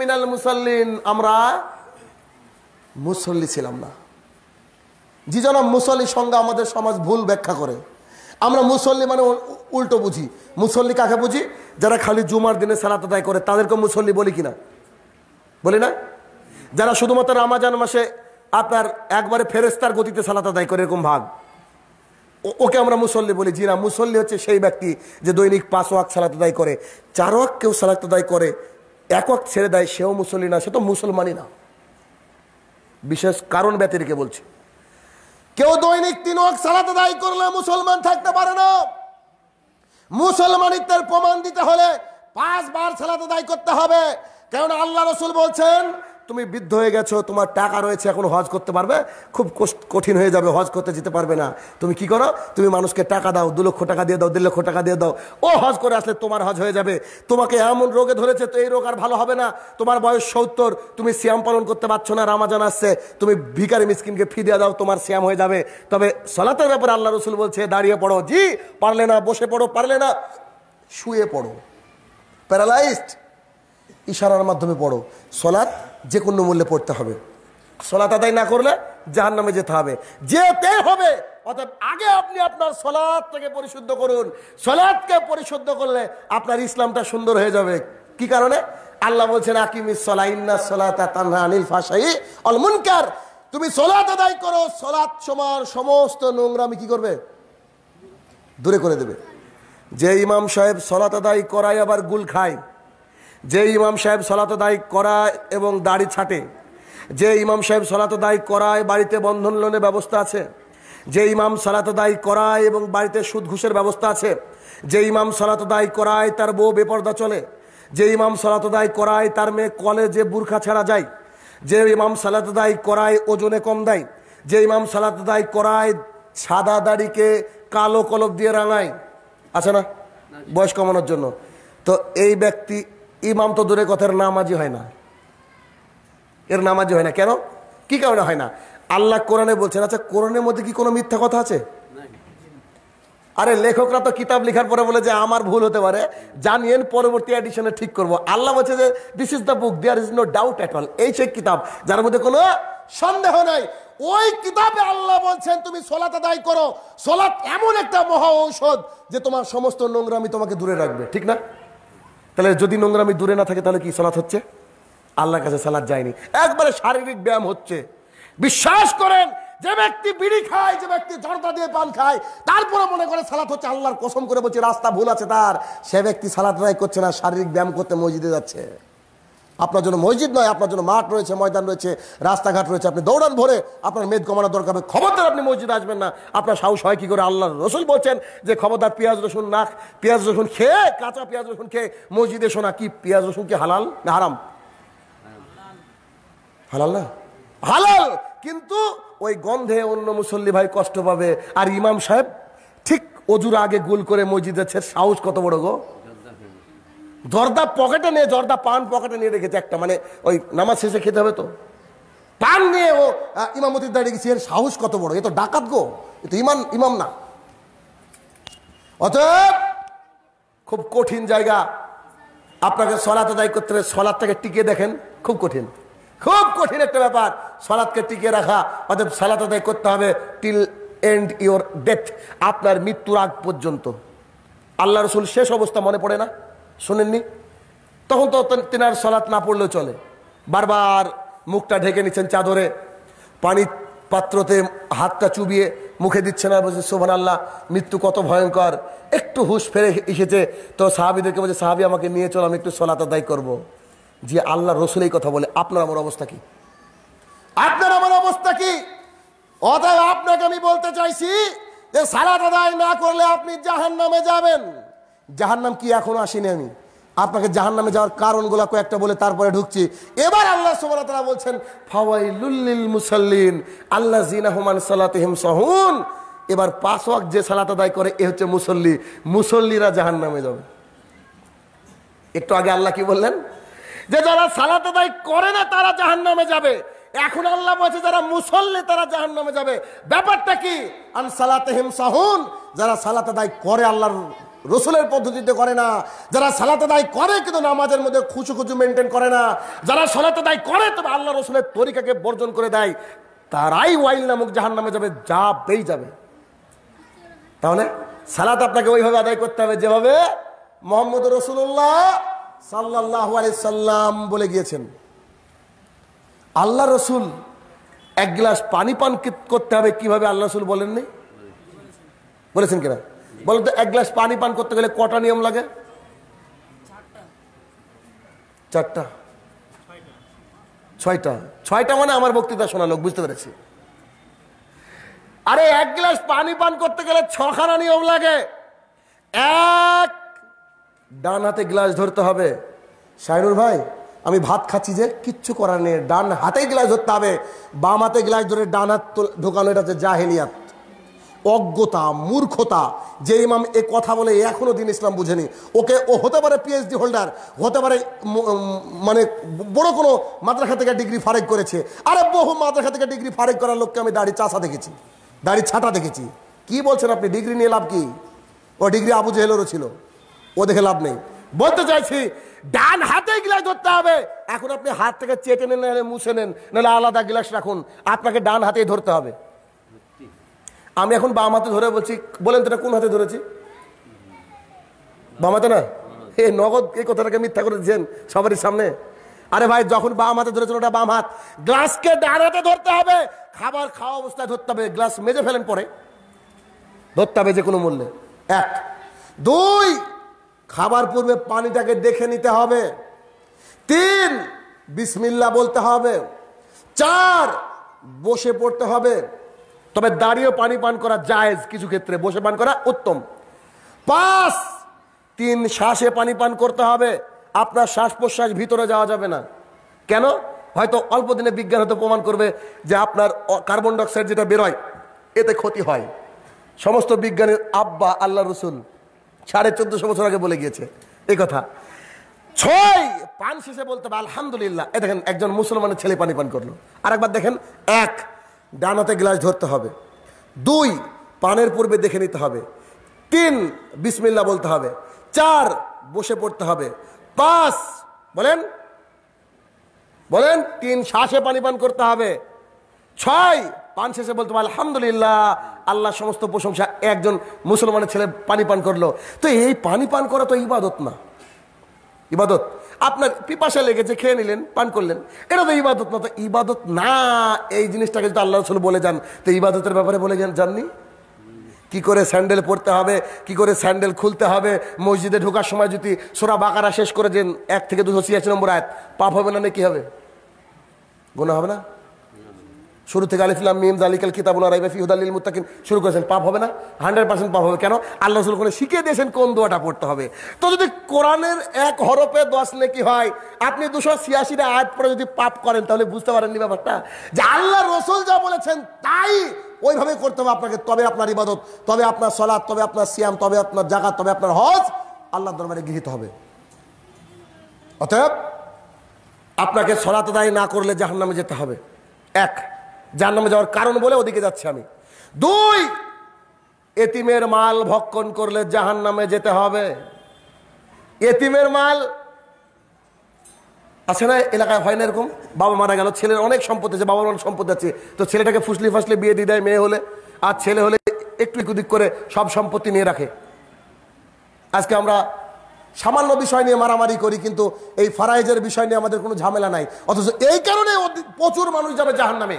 মিনাল মুসল্লিন আমরা মুসল্লি ছিলাম না জি জনাব মুসল্লি সংজ্ঞা আমাদের সমাজ ভুল ব্যাখ্যা করে আমরা মুসল্লি মানে উল্টো বুঝি মুসল্লি কাকে বুঝি যারা খালি জুমার দিনে সালাত আদায় করে তাদেরকে মুসল্লি বলি কিনা বলি না যারা শুধুমাত্র রামাজান মাসে আপনার একবারে ফেরেস্তার গতিতে সালাত আদায় করে এরকম ভাগ ওকে আমরা মুসল্লি বলি জিরা মুসল্লি হচ্ছে সেই ব্যক্তি যে দৈনিক পাঁচ ওয়াক সালাত দায় করে চার ওয়াক কেউ সালাত দায় করে এক ওয়াক ছেড়ে দেয় সেও মুসল্লি না সে তো মুসলমানই না বিশেষ কারণ ব্যতিরিকে বলছে কেউ দৈনিক তিন ওয়াক সালাত দায় করলে মুসলমান থাকতে পারে না মুসলমানিত্বের প্রমাণ দিতে হলে পাঁচবার সালাত দায় করতে হবে কেননা আল্লাহ রসুল বলছেন তুমি বৃদ্ধ হয়ে গেছো তোমার টাকা রয়েছে এখন হজ করতে পারবে খুব কঠিন হয়ে যাবে হজ করতে যেতে পারবে না তুমি কি করো তুমি মানুষকে টাকা দাও দু লক্ষ টাকা দিয়ে দাও দেড় লক্ষ টাকা দিয়ে দাও ও হজ করে আসলে তোমার হজ হয়ে যাবে তোমাকে এমন রোগে ধরেছে তো এই রোগ আর ভালো হবে না তোমার বয়স সত্তর তুমি শ্যাম পালন করতে পারছো না রামাজান আসছে তুমি ভিকারি মিসকিনকে ফি দিয়ে দাও তোমার শ্যাম হয়ে যাবে তবে সলাতের ব্যাপারে আল্লাহ রসুল বলছে দাঁড়িয়ে পড়ো জি পারলে না বসে পড়ো পারলে না শুয়ে পড়ো প্যারালাইজড ইশারার মাধ্যমে পড়ো সলাৎ যে কোনো মূল্যে পড়তে হবে সলাত আদায় না করলে জাহান নামে যেতে হবে যেতে হবে অর্থাৎ আগে আপনি আপনার সলাদটাকে পরিশুদ্ধ করুন সলাদকে পরিশুদ্ধ করলে আপনার ইসলামটা সুন্দর হয়ে যাবে কি কারণে আল্লাহ বলছেন আকিমি সলাইন্না সলাতা তানহা আনিল ফাসাই অল মুনকার তুমি সলাত আদায় করো সলাদ সমার সমস্ত নোংরামি কি করবে দূরে করে দেবে যে ইমাম সাহেব সলাত আদায় করায় আবার গুল খায় যে ইমাম সাহেব সলাত দায়ী করায় এবং দাড়ি ছাটে যে ইমাম সাহেব সলাত দায়ী করায় বাড়িতে বন্ধন লোনের ব্যবস্থা আছে যে ইমাম সলাত দায়ী করায় এবং বাড়িতে সুদ ঘুষের ব্যবস্থা আছে যে ইমাম সলাত দায়ী করায় তার বউ বেপর্দা চলে যে ইমাম সলাত দায়ী করায় তার মেয়ে কলেজে বুর্খা ছাড়া যায় যে ইমাম সালাত দায়ী করায় ওজনে কম দেয় যে ইমাম সালাত দায়ী করায় সাদা দাড়িকে কালো কলপ দিয়ে রাঙায় আছে না বয়স কমানোর জন্য তো এই ব্যক্তি ইমাম তো দূরে কথার নামাজি হয় না এর নামাজি হয় না কেন কি কারণে হয় না আল্লাহ কোরআনে বলছেন আচ্ছা কোরআনের মধ্যে কি কোনো মিথ্যা কথা আছে আরে লেখকরা তো কিতাব লেখার পরে বলে যে আমার ভুল হতে পারে জানিয়েন পরবর্তী এডিশনে ঠিক করব আল্লাহ বলছে যে this is the book there is no doubt at all এই সে কিতাব যার মধ্যে কোনো সন্দেহ নাই ওই কিতাবে আল্লাহ বলছেন তুমি সোলাত আদায় করো সোলাত এমন একটা মহা ঔষধ যে তোমার সমস্ত নোংরামি তোমাকে দূরে রাখবে ঠিক না তাহলে যদি নোংরামি দূরে না থাকে তাহলে কি সালাত হচ্ছে আল্লাহর কাছে সালাদ যায়নি একবারে শারীরিক ব্যায়াম হচ্ছে বিশ্বাস করেন যে ব্যক্তি বিড়ি খায় যে ব্যক্তি জর্দা দিয়ে পান খায় তারপরে মনে করে সালাত হচ্ছে আল্লাহর কসম করে বলছে রাস্তা ভুল আছে তার সে ব্যক্তি সালাত রায় করছে না শারীরিক ব্যায়াম করতে মসজিদে যাচ্ছে আপনার জন্য মসজিদ নয় আপনার জন্য মাঠ রয়েছে ময়দান রয়েছে রাস্তাঘাট রয়েছে আপনি দৌড়ান ভরে আপনার মেদ কমানোর দরকার হবে খবরদার আপনি মসজিদে আসবেন না আপনার সাহস হয় কি করে আল্লাহ রসুল বলছেন যে খবরদার পেঁয়াজ রসুন না পেঁয়াজ রসুন খেয়ে কাঁচা পেঁয়াজ রসুন খেয়ে মসজিদে শোনা কি পেঁয়াজ রসুন কি হালাল না হারাম হালাল না হালাল কিন্তু ওই গন্ধে অন্য মুসল্লি ভাই কষ্ট পাবে আর ইমাম সাহেব ঠিক অজুর আগে গুল করে মসজিদ যাচ্ছে সাহস কত বড় গো জর্দা পকেটে নিয়ে জর্দা পান পকেটে নিয়ে রেখেছে একটা মানে ওই নামাজ শেষে খেতে হবে তো পান নিয়ে ও ইমামতির দাঁড়িয়ে গেছে এর সাহস কত বড় এ তো ডাকাত গো এ তো ইমাম ইমাম না অতএব খুব কঠিন জায়গা আপনাকে সলাত আদায় করতে হবে সলাদটাকে টিকিয়ে দেখেন খুব কঠিন খুব কঠিন একটা ব্যাপার সলাদকে টিকিয়ে রাখা অতএব সলাত আদায় করতে হবে টিল এন্ড ইওর ডেথ আপনার মৃত্যুর আগ পর্যন্ত আল্লাহ রসুল শেষ অবস্থা মনে পড়ে না শুনেননি তখন তো তেনার সলাৎ না পড়লেও চলে বারবার মুখটা ঢেকে নিচ্ছেন চাদরে পানি পাত্রতে হাতটা চুবিয়ে মুখে দিচ্ছেন না বলছে শোভন আল্লাহ মৃত্যু কত ভয়ঙ্কর একটু হুশ ফেরে এসেছে তো সাহাবিদেরকে বলছে সাহাবি আমাকে নিয়ে চলো আমি একটু সলাত আদায় করবো যে আল্লাহ রসুল এই কথা বলে আপনার আমার অবস্থা কি আপনার আমার অবস্থা কি অতএব আপনাকে আমি বলতে চাইছি যে সালাত আদায় না করলে আপনি জাহান নামে যাবেন জাহার নাম কি এখনো আসিনি আমি আপনাকে জাহার নামে যাওয়ার কারণগুলো কয়েকটা বলে তারপরে ঢুকছি এবার আল্লাহ সুবাহ বলছেন ফাওয়াইলুল্লিল মুসাল্লিন আল্লাহ জিনা হুমান সালাতিহিম এবার পাঁচ যে সালাত আদায় করে এ হচ্ছে মুসল্লি মুসল্লিরা জাহান নামে যাবে একটু আগে আল্লাহ কি বললেন যে যারা সালাত আদায় করে না তারা জাহান নামে যাবে এখন আল্লাহ বলছে যারা মুসল্লি তারা জাহান নামে যাবে ব্যাপারটা কি আন সালাতে হিম সাহুন যারা সালাত আদায় করে আল্লাহর রসুলের পদ্ধতিতে করে না যারা সালাতে দায় করে কিন্তু নামাজের মধ্যে খুচু খুচু মেনটেন করে না যারা সালাতে দায় করে তবে আল্লাহ রসুলের তরিকাকে বর্জন করে দেয় তারাই ওয়াইল নামক জাহান নামে যাবে যা পেয়ে যাবে তাহলে সালাত আপনাকে ওইভাবে আদায় করতে হবে যেভাবে মোহাম্মদ রসুল্লাহ সাল্লাহ সাল্লাম বলে গিয়েছেন আল্লাহ রসুল এক গ্লাস পানি পান করতে হবে কিভাবে আল্লাহ রসুল বলেননি বলেছেন কিনা বলো তো এক গ্লাস পানি পান করতে গেলে কটা নিয়ম লাগে চারটা ছয়টা ছয়টা মানে আমার বক্তৃতা শোনা লোক বুঝতে পেরেছি আরে এক গ্লাস পানি পান করতে গেলে ছখানা নিয়ম লাগে এক ডান হাতে গ্লাস ধরতে হবে সাইনুর ভাই আমি ভাত খাচ্ছি যে কিচ্ছু করার নেই ডান হাতে গ্লাস ধরতে হবে বাম হাতে গ্লাস ধরে ডান হাত ঢোকানো এটা হচ্ছে জাহেলিয়াত অজ্ঞতা মূর্খতা যে ইমাম এ কথা বলে এখনও দিন ইসলাম বুঝেনি ওকে ও হতে পারে পিএইচডি হোল্ডার হতে পারে মানে বড় কোনো মাদ্রাসা থেকে ডিগ্রি ফারেক করেছে আরে বহু মাদ্রাসা থেকে ডিগ্রি ফারেক করার লোককে আমি দাড়ি চাষা দেখেছি দাড়ি ছাটা দেখেছি কি বলছেন আপনি ডিগ্রি নিয়ে লাভ কি ও ডিগ্রি আবু জেহেলেরও ছিল ও দেখে লাভ নেই বলতে চাইছি ডান হাতে গিলাস ধরতে হবে এখন আপনি হাত থেকে চেটে নেন মুছে নেন নাহলে আলাদা গিলাস রাখুন আপনাকে ডান হাতেই ধরতে হবে আমি এখন বাম হাতে ধরে বলছি বলেন তো কোন হাতে ধরেছি বাম হাতে না এ নগদ এই কথাটাকে মিথ্যা করে দিয়েছেন সবারই সামনে আরে ভাই যখন বাম হাতে ধরেছেন ওটা বাম হাত গ্লাসকে ডানাতে ধরতে হবে খাবার খাওয়া অবস্থায় ধরতে হবে গ্লাস মেজে ফেলেন পরে ধরতে হবে যে কোনো মূল্যে এক দুই খাবার পূর্বে পানিটাকে দেখে নিতে হবে তিন বিসমিল্লা বলতে হবে চার বসে পড়তে হবে তবে দাঁড়িয়ে পানি পান করা জায়েজ কিছু ক্ষেত্রে বসে পান করা উত্তম পাঁচ তিন শ্বাসে পানি পান করতে হবে আপনার শ্বাস প্রশ্বাস ভিতরে যাওয়া যাবে না কেন হয়তো অল্প দিনে বিজ্ঞান হয়তো প্রমাণ করবে যে আপনার কার্বন ডাইঅক্সাইড যেটা বেরোয় এতে ক্ষতি হয় সমস্ত বিজ্ঞানের আব্বা আল্লাহ রসুল সাড়ে চোদ্দশো বছর আগে বলে গিয়েছে এই কথা ছয় পান শেষে বলতে হবে আলহামদুলিল্লাহ এ দেখেন একজন মুসলমানের ছেলে পানি পান করলো আর একবার দেখেন এক ডানাতে গ্লাস ধরতে হবে দুই পানের পূর্বে দেখে নিতে হবে তিন বিসমিল্লা বলতে হবে চার বসে পড়তে হবে পাঁচ বলেন বলেন তিন শ্বাসে পানি পান করতে হবে ছয় পান শেষে বলতে হবে আলহামদুলিল্লাহ আল্লাহ সমস্ত প্রশংসা একজন মুসলমানের ছেলে পানি পান করলো তো এই পানি পান করা তো ইবাদত না ইবাদত আপনার পিপাসা লেগেছে খেয়ে নিলেন পান করলেন এটা তো ইবাদত না তো ইবাদত না এই জিনিসটাকে যদি আল্লাহ রসুল বলে যান তো ইবাদতের ব্যাপারে বলে যান জাননি কি করে স্যান্ডেল পরতে হবে কি করে স্যান্ডেল খুলতে হবে মসজিদে ঢোকার সময় যদি সোরা বাঁকারা শেষ করে দেন এক থেকে দুশো ছিয়াশি নম্বর আয়াত পাপ হবে না নাকি হবে গোনা হবে না শুরু থেকে আলিফুল্লাহ মিম জালিকাল কিতাবুল রাইবা ফিহুদাল্লিল মুতাকিম শুরু করেছেন পাপ হবে না হান্ড্রেড পার্সেন্ট পাপ হবে কেন আল্লাহ রসুল করে শিখিয়ে দিয়েছেন কোন দোয়াটা পড়তে হবে তো যদি কোরআনের এক হরপে দশ নেকি হয় আপনি দুশো ছিয়াশিটা আয়াত পরে যদি পাপ করেন তাহলে বুঝতে পারেননি ব্যাপারটা যে আল্লাহ রসুল যা বলেছেন তাই ওইভাবে করতে হবে আপনাকে তবে আপনার ইবাদত তবে আপনার সলাদ তবে আপনার সিয়াম তবে আপনার জাগাত তবে আপনার হজ আল্লাহ দরবারে গৃহীত হবে অতএব আপনাকে সলাত না করলে জাহান্নামে যেতে হবে এক যার নামে যাওয়ার কারণ বলে ওদিকে যাচ্ছি আমি দুই এতিমের মাল ভক্ষণ করলে জাহান নামে যেতে হবে এতিমের মাল আছে না এলাকায় হয় না এরকম বাবা মারা গেল ছেলের অনেক সম্পদ আছে বাবার অনেক সম্পদ আছে তো ছেলেটাকে ফুসলি ফাসলে বিয়ে দিয়ে দেয় মেয়ে হলে আর ছেলে হলে একটু ইকুদিক করে সব সম্পত্তি নিয়ে রাখে আজকে আমরা সামান্য বিষয় নিয়ে মারামারি করি কিন্তু এই ফারাইজের বিষয় নিয়ে আমাদের কোনো ঝামেলা নাই অথচ এই কারণে প্রচুর মানুষ যাবে জাহান নামে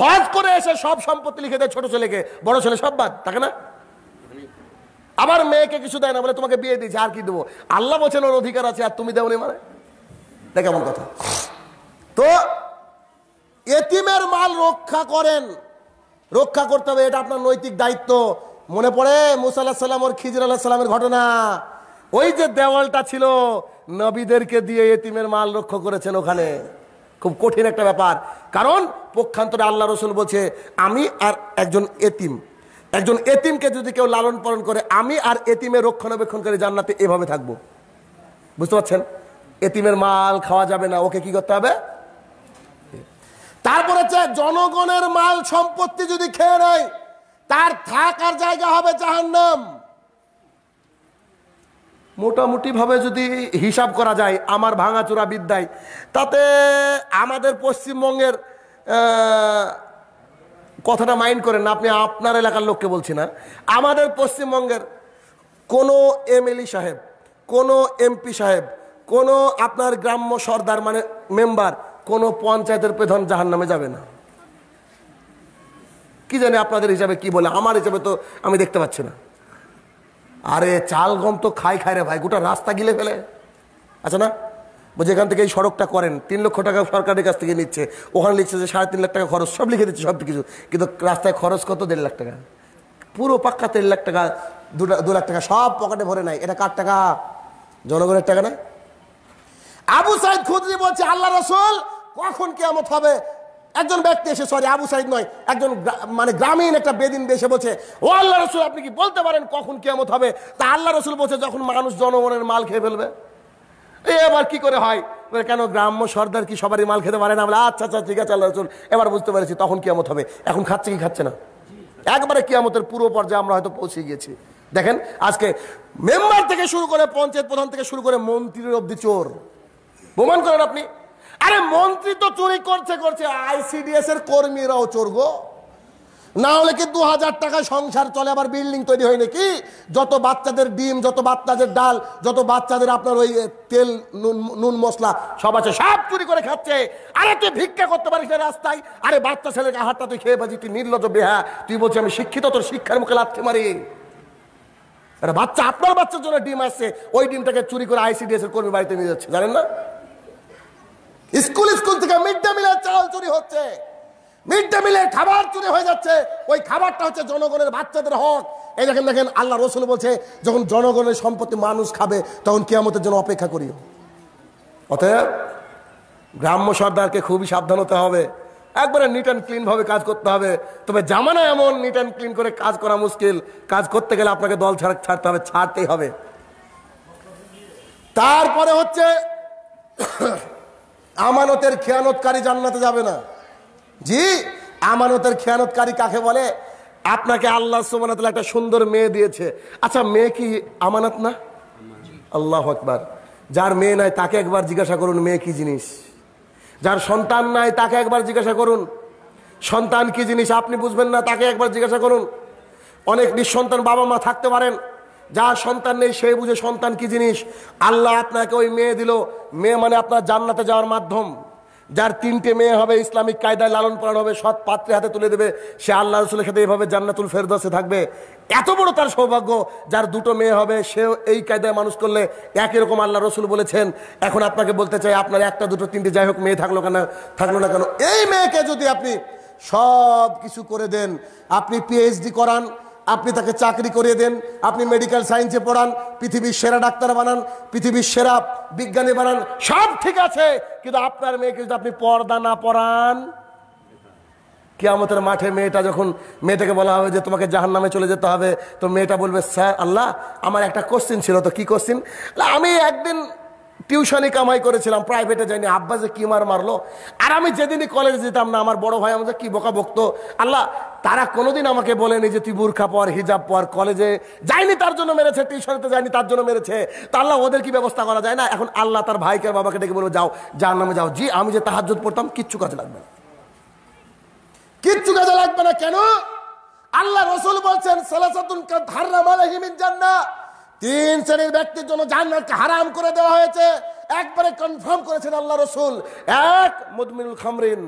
হজ করে এসে সব সম্পত্তি লিখে দেয় ছোট ছেলেকে বড় ছেলে সব বাদ থাকে না আমার মেয়েকে কিছু দেয় না বলে তোমাকে বিয়ে দিয়েছে আর কি দেবো আল্লাহ বলছেন ওর অধিকার আছে আর তুমি দেবনি মানে দেখ আমার কথা তো এতিমের মাল রক্ষা করেন রক্ষা করতে হবে এটা আপনার নৈতিক দায়িত্ব মনে পড়ে মুসা সাল্লাম ওর খিজির আল্লাহ সাল্লামের ঘটনা ওই যে দেওয়ালটা ছিল নবীদেরকে দিয়ে এতিমের মাল রক্ষা করেছেন ওখানে খুব কঠিন একটা ব্যাপার কারণ পক্ষান্তরে আল্লাহ রসুল বলছে আমি আর একজন এতিম একজন এতিমকে যদি কেউ লালন পালন করে আমি আর এতিমের রক্ষণাবেক্ষণ করে জান্নাতে এভাবে থাকবো বুঝতে পারছেন এতিমের মাল খাওয়া যাবে না ওকে কি করতে হবে তারপরে হচ্ছে জনগণের মাল সম্পত্তি যদি খেয়ে নেয় তার থাকার জায়গা হবে জাহান্নাম মোটামুটিভাবে যদি হিসাব করা যায় আমার ভাঙাচোরা বিদ্যায় তাতে আমাদের পশ্চিমবঙ্গের কথাটা মাইন্ড করেন আপনি আপনার এলাকার লোককে বলছি না আমাদের পশ্চিমবঙ্গের কোনো এমএলই সাহেব কোনো এমপি সাহেব কোনো আপনার গ্রাম্য সর্দার মানে মেম্বার কোনো পঞ্চায়েতের প্রধান জাহান নামে যাবে না কি জানি আপনাদের হিসাবে কি বলে আমার হিসাবে তো আমি দেখতে পাচ্ছি না আরে চাল গম তো খাই খায় রে ভাই গোটা রাস্তা গিলে ফেলে আচ্ছা না বলছে এখান থেকে এই সড়কটা করেন তিন লক্ষ টাকা সরকারের কাছ থেকে নিচ্ছে ওখানে লিখছে যে সাড়ে তিন লাখ টাকা খরচ সব লিখে দিচ্ছে সব কিছু কিন্তু রাস্তায় খরচ কত দেড় লাখ টাকা পুরো পাক্কা দেড় লাখ টাকা দু লাখ টাকা সব পকেটে ভরে নেয় এটা কার টাকা জনগণের টাকা না আবু সাইদ খুদ্রি বলছে আল্লাহ রসুল কখন কেমন হবে একজন ব্যক্তি এসে সরি আবু সাইদ নয় একজন মানে গ্রামীণ একটা বেদিন দেশে বলছে ও আল্লাহ রসুল আপনি কি বলতে পারেন কখন কেমত হবে তা আল্লাহ রসুল বলছে যখন মানুষ জনগণের মাল খেয়ে ফেলবে এ কি করে হয় কেন গ্রাম্য সর্দার কি সবারই মাল খেতে পারে না আচ্ছা আচ্ছা ঠিক আছে আল্লাহ রসুল এবার বুঝতে পেরেছি তখন কেমত হবে এখন খাচ্ছে কি খাচ্ছে না একবারে কিয়ামতের পুরো পর্যায়ে আমরা হয়তো পৌঁছে গিয়েছি দেখেন আজকে মেম্বার থেকে শুরু করে পঞ্চায়েত প্রধান থেকে শুরু করে মন্ত্রীর অব্দি চোর প্রমাণ করেন আপনি আরে মন্ত্রী তো চুরি করছে করছে আইসিডিএস এর কর্মীরাও চোর গো না হলে কি দু হাজার টাকায় সংসার চলে আবার বিল্ডিং তৈরি হয় নাকি যত বাচ্চাদের ডিম যত বাচ্চাদের ডাল যত বাচ্চাদের আপনার ওই তেল নুন মশলা সব আছে সব চুরি করে খাচ্ছে আরে তুই ভিক্ষা করতে পারিস না রাস্তায় আরে বাচ্চা ছেলের আহারটা তুই খেয়ে পাচ্ছি তুই নির্লজ বেহা তুই বলছি আমি শিক্ষিত তোর শিক্ষার মুখে লাথি মারি আরে বাচ্চা আপনার বাচ্চার জন্য ডিম আসছে ওই ডিমটাকে চুরি করে আইসিডিএস এর কর্মী বাড়িতে নিয়ে যাচ্ছে জানেন না স্কুল স্কুল থেকে মিড ডে মিলের চাল চুরি হচ্ছে মিড ডে মিলের খাবার চুরি হয়ে যাচ্ছে ওই খাবারটা হচ্ছে জনগণের বাচ্চাদের হক এই দেখেন দেখেন আল্লাহ রসুল বলছে যখন জনগণের সম্পত্তি মানুষ খাবে তখন কেয়ামতের জন্য অপেক্ষা করিও অতএব গ্রাম্য সর্দারকে খুবই সাবধান হতে হবে একবারে নিট অ্যান্ড ক্লিনভাবে কাজ করতে হবে তবে জামানা এমন নিট অ্যান্ড ক্লিন করে কাজ করা মুশকিল কাজ করতে গেলে আপনাকে দল ছাড়া ছাড়তে হবে ছাড়তেই হবে তারপরে হচ্ছে আমানতের খেয়ানতকারী জান্নাতে যাবে না জি আমানতের খেয়ানতকারী কাকে বলে আপনাকে আল্লাহ সুমানাত একটা সুন্দর মেয়ে দিয়েছে আচ্ছা মেয়ে কি আমানত না আল্লাহ একবার যার মেয়ে নাই তাকে একবার জিজ্ঞাসা করুন মেয়ে কি জিনিস যার সন্তান নাই তাকে একবার জিজ্ঞাসা করুন সন্তান কি জিনিস আপনি বুঝবেন না তাকে একবার জিজ্ঞাসা করুন অনেক নিঃসন্তান বাবা মা থাকতে পারেন যার সন্তান নেই সেই বুঝে সন্তান কি জিনিস আল্লাহ আপনাকে ওই মেয়ে দিল মেয়ে মানে আপনার জান্নাতে যাওয়ার মাধ্যম যার তিনটে মেয়ে হবে ইসলামিক কায়দায় লালন পালন হবে সৎ পাত্রে হাতে তুলে দেবে সে আল্লাহ রসুলের সাথে এইভাবে জান্নাতুল ফেরদসে থাকবে এত বড় তার সৌভাগ্য যার দুটো মেয়ে হবে সেও এই কায়দায় মানুষ করলে একই রকম আল্লাহ রসুল বলেছেন এখন আপনাকে বলতে চাই আপনার একটা দুটো তিনটে যাই হোক মেয়ে থাকলো কেন থাকলো না কেন এই মেয়েকে যদি আপনি সব কিছু করে দেন আপনি পিএইচডি করান আপনি তাকে চাকরি করিয়ে দেন আপনি মেডিকেল সায়েন্সে পড়ান পৃথিবীর সেরা ডাক্তার বানান পৃথিবীর সেরা বিজ্ঞানী বানান সব ঠিক আছে কিন্তু আপনার মেয়েকে যদি আপনি পর্দা না পড়ান কেয়ামতের মাঠে মেয়েটা যখন মেয়েটাকে বলা হবে যে তোমাকে জাহান নামে চলে যেতে হবে তো মেয়েটা বলবে স্যার আল্লাহ আমার একটা কোশ্চিন ছিল তো কি কোশ্চিন আমি একদিন টিউশনে কামাই করেছিলাম প্রাইভেটে যাইনি আব্বা যে কি মার মারলো আর আমি যেদিনই কলেজে যেতাম না আমার বড় ভাই আমাদের কি বোকা বকতো আল্লাহ তারা কোনোদিন আমাকে বলেনি যে তুই বুর্খা পর হিজাব পর কলেজে যায়নি তার জন্য মেরেছে টিউশনেতে যায়নি তার জন্য মেরেছে তা আল্লাহ ওদের কি ব্যবস্থা করা যায় না এখন আল্লাহ তার ভাইকে বাবাকে ডেকে বলবো যাও যার নামে যাও জি আমি যে তাহাজুদ পড়তাম কিচ্ছু কাজে লাগবে না কিচ্ছু কাজে লাগবে না কেন আল্লাহ রসুল বলছেন সালাসাতুন মালাহিমিন জান্নাহ তিন শ্রেণীর ব্যক্তির জন্য জান্নাতকে হারাম করে দেওয়া হয়েছে একবারে কনফার্ম করেছেন আল্লাহ রসুল এক মুদমিনুল খামরিন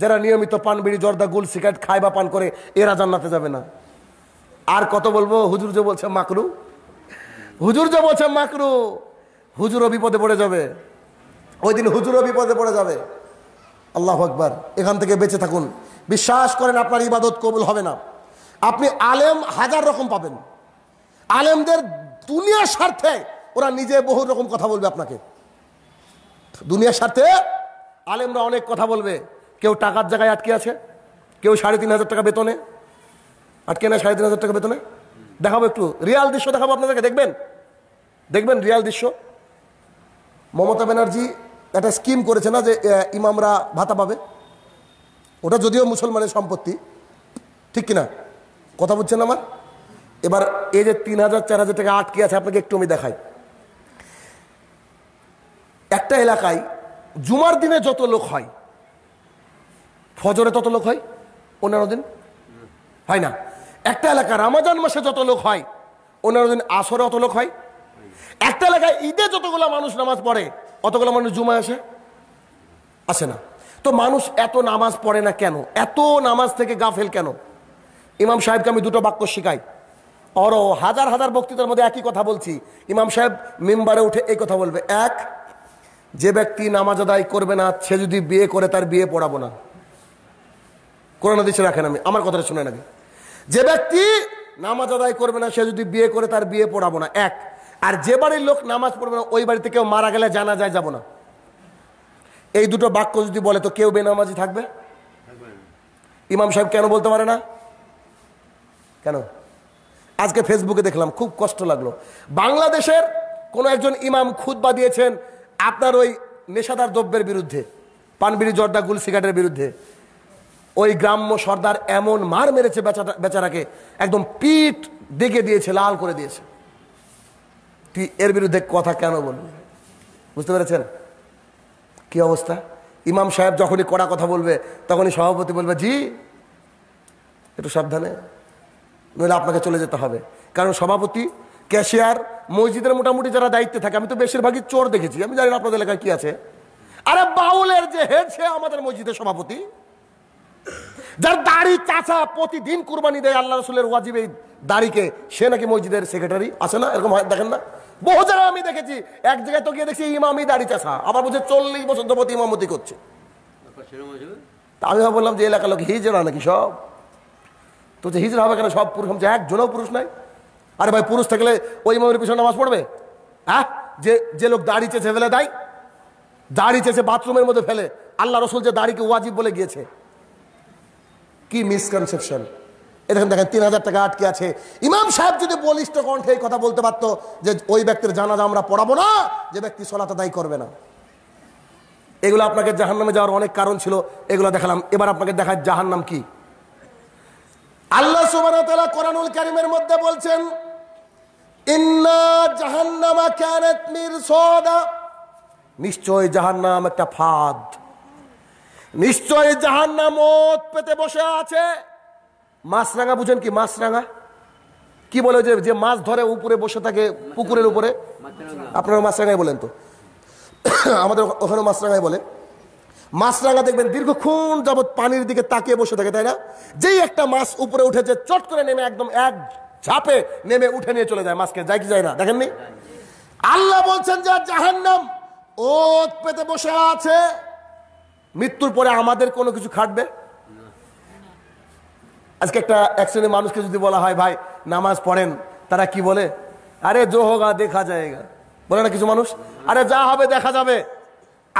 যারা নিয়মিত পান বিড়ি জর্দা গুল সিগারেট খায় বা পান করে এরা জান্নাতে যাবে না আর কত বলবো হুজুর যে বলছে মাকরু হুজুর যে বলছে মাকরু হুজুরও বিপদে পড়ে যাবে ওই দিন হুজুরও বিপদে পড়ে যাবে আল্লাহ একবার এখান থেকে বেঁচে থাকুন বিশ্বাস করেন আপনার ইবাদত কবুল হবে না আপনি আলেম হাজার রকম পাবেন আলেমদের দুনিয়ার স্বার্থে ওরা নিজে বহু রকম কথা বলবে আপনাকে দুনিয়ার স্বার্থে আলেমরা অনেক কথা বলবে কেউ টাকার জায়গায় আটকে আছে কেউ সাড়ে তিন হাজার টাকা বেতনে আটকে না সাড়ে তিন হাজার টাকা বেতনে দেখাবো একটু রিয়াল দৃশ্য দেখাবো আপনাদেরকে দেখবেন দেখবেন রিয়াল দৃশ্য মমতা ব্যানার্জি একটা স্কিম করেছে না যে ইমামরা ভাতা পাবে ওটা যদিও মুসলমানের সম্পত্তি ঠিক কিনা কথা বুঝছেন আমার এবার এই যে তিন হাজার চার হাজার টাকা আটকে আছে আপনাকে একটু আমি দেখাই একটা এলাকায় জুমার দিনে যত লোক হয় ফজরে তত লোক হয় অন্যান্য দিন হয় না একটা এলাকা রামাজান মাসে যত লোক হয় অন্যান্য দিন আসরে অত লোক হয় একটা এলাকায় ঈদে যতগুলো মানুষ নামাজ পড়ে অতগুলো মানুষ জুমায় আসে আসে না তো মানুষ এত নামাজ পড়ে না কেন এত নামাজ থেকে গাফেল কেন ইমাম সাহেবকে আমি দুটো বাক্য শিখাই অরো হাজার হাজার বক্তৃতার মধ্যে একই কথা বলছি ইমাম সাহেব মেম্বারে উঠে এই কথা বলবে এক যে ব্যক্তি নামাজ আদায় করবে না সে যদি বিয়ে করে তার বিয়ে পড়াবো না করোনা দিচ্ছে রাখেন আমি আমার কথাটা শুনে নাকি যে ব্যক্তি নামাজ আদায় করবে না সে যদি বিয়ে করে তার বিয়ে পড়াবো না এক আর যে বাড়ির লোক নামাজ পড়বে না ওই বাড়িতে কেউ মারা গেলে জানা যায় যাব না এই দুটো বাক্য যদি বলে তো কেউ বেনামাজি থাকবে ইমাম সাহেব কেন বলতে পারে না কেন আজকে ফেসবুকে দেখলাম খুব কষ্ট লাগলো বাংলাদেশের কোনো একজন ইমাম খুদ দিয়েছেন আপনার ওই নেশাদার দ্রব্যের বিরুদ্ধে পানবিড়ি জর্দা গুল সিগারেটের বিরুদ্ধে ওই গ্রাম্য সর্দার এমন মার মেরেছে বেচারা বেচারাকে একদম পিঠ ডেকে দিয়েছে লাল করে দিয়েছে তুই এর বিরুদ্ধে কথা কেন বলবি বুঝতে পেরেছেন কি অবস্থা ইমাম সাহেব যখনই কড়া কথা বলবে তখনই সভাপতি বলবে জি একটু সাবধানে নইলে আপনাকে চলে যেতে হবে কারণ সভাপতি ক্যাশিয়ার মসজিদের মোটামুটি যারা দায়িত্বে থাকে আমি তো বেশিরভাগই চোর দেখেছি আমি জানি না আপনাদের এলাকায় কি আছে আরে বাউলের যে হেড সে আমাদের মসজিদের সভাপতি যার দাড়ি চাচা প্রতিদিন কুরবানি দেয় আল্লাহ রসুলের ওয়াজিব এই দাড়িকে সে নাকি মসজিদের সেক্রেটারি আছে না এরকম দেখেন না বহু জায়গায় আমি দেখেছি এক জায়গায় তো গিয়ে দেখছি ইমামি দাড়ি চাষা আবার বলছে চল্লিশ বছর ধরে ইমামতি করছে আমি বললাম যে এলাকার লোক হিজরা নাকি সব তো যে হিজড়া হবে কেন সব পুরুষ হচ্ছে একজনও পুরুষ নাই আরে ভাই পুরুষ থাকলে ওই ইমামের পিছনে নামাজ পড়বে হ্যাঁ যে যে লোক দাড়ি চেঁচে ফেলে দেয় দাড়ি চেঁচে বাথরুমের মধ্যে ফেলে আল্লাহ রসুল যে দাড়িকে ওয়াজিব বলে গিয়েছে কি মিসকনসেপশন এখানে দেখেন তিন হাজার টাকা আটকে আছে ইমাম সাহেব যদি বলিষ্ঠ কণ্ঠে এই কথা বলতে পারতো যে ওই ব্যক্তির জানাজা আমরা পড়াবো না যে ব্যক্তি সলাতে দায়ী করবে না এগুলো আপনাকে জাহান্নামে যাওয়ার অনেক কারণ ছিল এগুলো দেখালাম এবার আপনাকে দেখায় জাহান্নাম কি আল্লাহ সুবাহতালা কোরআনুল কারিমের মধ্যে বলছেন ইন্না জাহান্নামা ক্যানেত মিরসদা নিশ্চয় জাহান্নাম একটা ফাদ নিশ্চয় জাহান্নাম ওত পেতে বসে আছে মাছরাঙা বুঝেন কি মাছরাঙা কি বলে যে যে মাছ ধরে উপরে বসে থাকে পুকুরের উপরে আপনারা মাছরাঙায় বলেন তো আমাদের ওখানে মাছরাঙায় বলে মাছরাঙা দেখবেন দীর্ঘক্ষণ যাবৎ পানির দিকে তাকিয়ে বসে থাকে তাই না যেই একটা মাছ উপরে উঠেছে চট করে নেমে একদম এক ঝাপে নেমে উঠে নিয়ে চলে যায় মাছকে যাই কি যায় না দেখেননি আল্লাহ বলছেন যে জাহান্নাম ওত পেতে বসে আছে মৃত্যুর পরে আমাদের কোনো কিছু খাটবে আজকে একটা এক শ্রেণীর মানুষকে যদি বলা হয় ভাই নামাজ পড়েন তারা কি বলে আরে জো হোগা দেখা যায়গা বলে না কিছু মানুষ আরে যা হবে দেখা যাবে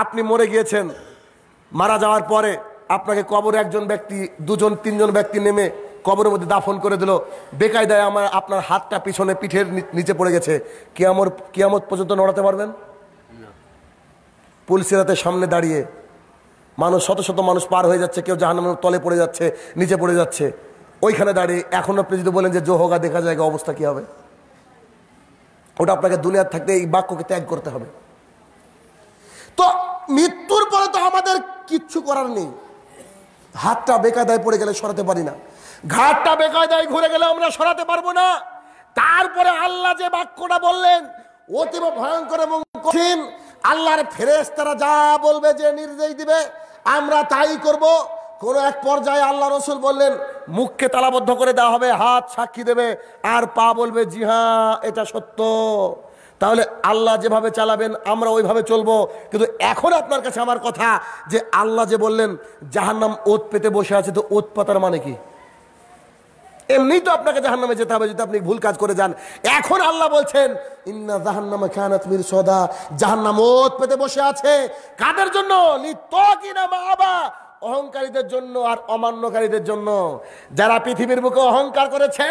আপনি মরে গিয়েছেন মারা যাওয়ার পরে আপনাকে কবরে একজন ব্যক্তি দুজন তিনজন ব্যক্তি নেমে কবরের মধ্যে দাফন করে দিল বেকায়দায় আমার আপনার হাতটা পিছনে পিঠের নিচে পড়ে গেছে কিয়ামর কিয়ামত পর্যন্ত নড়াতে পারবেন পুলসিরাতের সামনে দাঁড়িয়ে মানুষ শত শত মানুষ পার হয়ে যাচ্ছে কেউ জাহান তলে পড়ে যাচ্ছে নিচে পড়ে যাচ্ছে ওইখানে দাঁড়িয়ে এখন আপনি যদি বলেন যে জোহগা দেখা যায় অবস্থা কি হবে ওটা আপনাকে দুনিয়ার থাকতে এই বাক্যকে ত্যাগ করতে হবে তো মৃত্যুর পরে তো আমাদের কিচ্ছু করার নেই হাতটা বেকায়দায় পড়ে গেলে সরাতে পারি না ঘাটটা বেকায়দায় ঘুরে গেলে আমরা সরাতে পারবো না তারপরে আল্লাহ যে বাক্যটা বললেন অতীব ভয়ঙ্কর এবং কঠিন আল্লাহর ফেরেস তারা যা বলবে যে নির্দেশ দিবে আমরা তাই করব কোনো এক পর্যায়ে আল্লাহ রসুল বললেন মুখকে তালাবদ্ধ করে দেওয়া হবে হাত সাক্ষী দেবে আর পা বলবে জি হ্যাঁ এটা সত্য তাহলে আল্লাহ যেভাবে চালাবেন আমরা ওইভাবে চলবো কিন্তু এখন আপনার কাছে আমার কথা যে আল্লাহ যে বললেন জাহার নাম ওত পেতে বসে আছে তো ওত পাতার মানে কি এমনি তো আপনাকে জাহান্নামে যেতে হবে যদি আপনি ভুল কাজ করে যান এখন আল্লাহ বলছেন ইন্না জাহান্নামা খানাত মির সদা জাহান্নাম ওত পেতে বসে আছে কাদের জন্য অহংকারীদের জন্য আর অমান্যকারীদের জন্য যারা পৃথিবীর বুকে অহংকার করেছে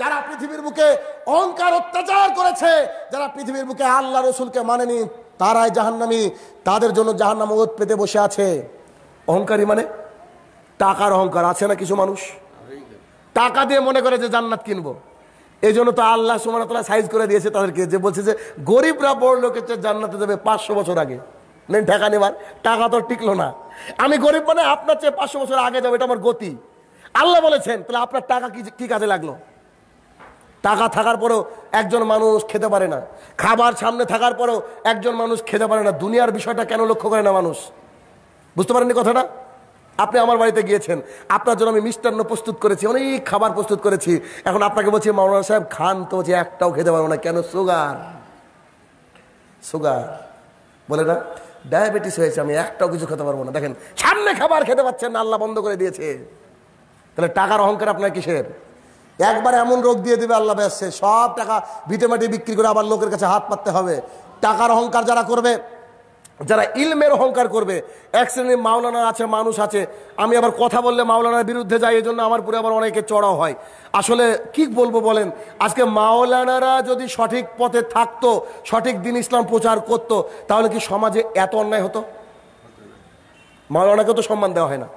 যারা পৃথিবীর বুকে অহংকার অত্যাচার করেছে যারা পৃথিবীর বুকে আল্লাহ রসুলকে মানেনি তারাই জাহান্নামি তাদের জন্য জাহান্নাম ওত পেতে বসে আছে অহংকারী মানে টাকার অহংকার আছে না কিছু মানুষ টাকা দিয়ে মনে করে যে জান্নাত কিনবো এই জন্য তো আল্লাহ সুমানতলা সাইজ করে দিয়েছে তাদেরকে যে বলছে যে গরিবরা বড় লোকের জান্নাতে যাবে পাঁচশো বছর আগে নেন টাকা নেবার টাকা তো টিকলো না আমি গরিব মানে আপনার চেয়ে পাঁচশো বছর আগে যাবো এটা আমার গতি আল্লাহ বলেছেন তাহলে আপনার টাকা কি কী কাজে লাগলো টাকা থাকার পরেও একজন মানুষ খেতে পারে না খাবার সামনে থাকার পরেও একজন মানুষ খেতে পারে না দুনিয়ার বিষয়টা কেন লক্ষ্য করে না মানুষ বুঝতে পারেননি কথাটা আপনি আমার বাড়িতে গিয়েছেন আপনার জন্য আমি মিষ্টান্ন প্রস্তুত করেছি অনেক খাবার প্রস্তুত করেছি এখন আপনাকে বলছি মাওলানা সাহেব খান তো যে একটাও খেতে পারবো না কেন সুগার সুগার বলে না ডায়াবেটিস হয়েছে আমি একটাও কিছু খেতে পারবো না দেখেন সামনে খাবার খেতে পাচ্ছেন না আল্লাহ বন্ধ করে দিয়েছে তাহলে টাকার অহংকার আপনার কিসের একবার এমন রোগ দিয়ে দেবে আল্লাহ ব্যাসে সব টাকা ভিটেমাটি বিক্রি করে আবার লোকের কাছে হাত পাততে হবে টাকার অহংকার যারা করবে যারা ইলমের অহংকার করবে এক শ্রেণীর মাওলানা আছে মানুষ আছে আমি আবার কথা বললে মাওলানার বিরুদ্ধে যাই এই জন্য আমার পুরো আবার অনেকে চড়াও হয় আসলে কি বলবো বলেন আজকে মাওলানারা যদি সঠিক পথে থাকতো সঠিক দিন ইসলাম প্রচার করত তাহলে কি সমাজে এত অন্যায় হতো মাওলানাকে তো সম্মান দেওয়া হয় না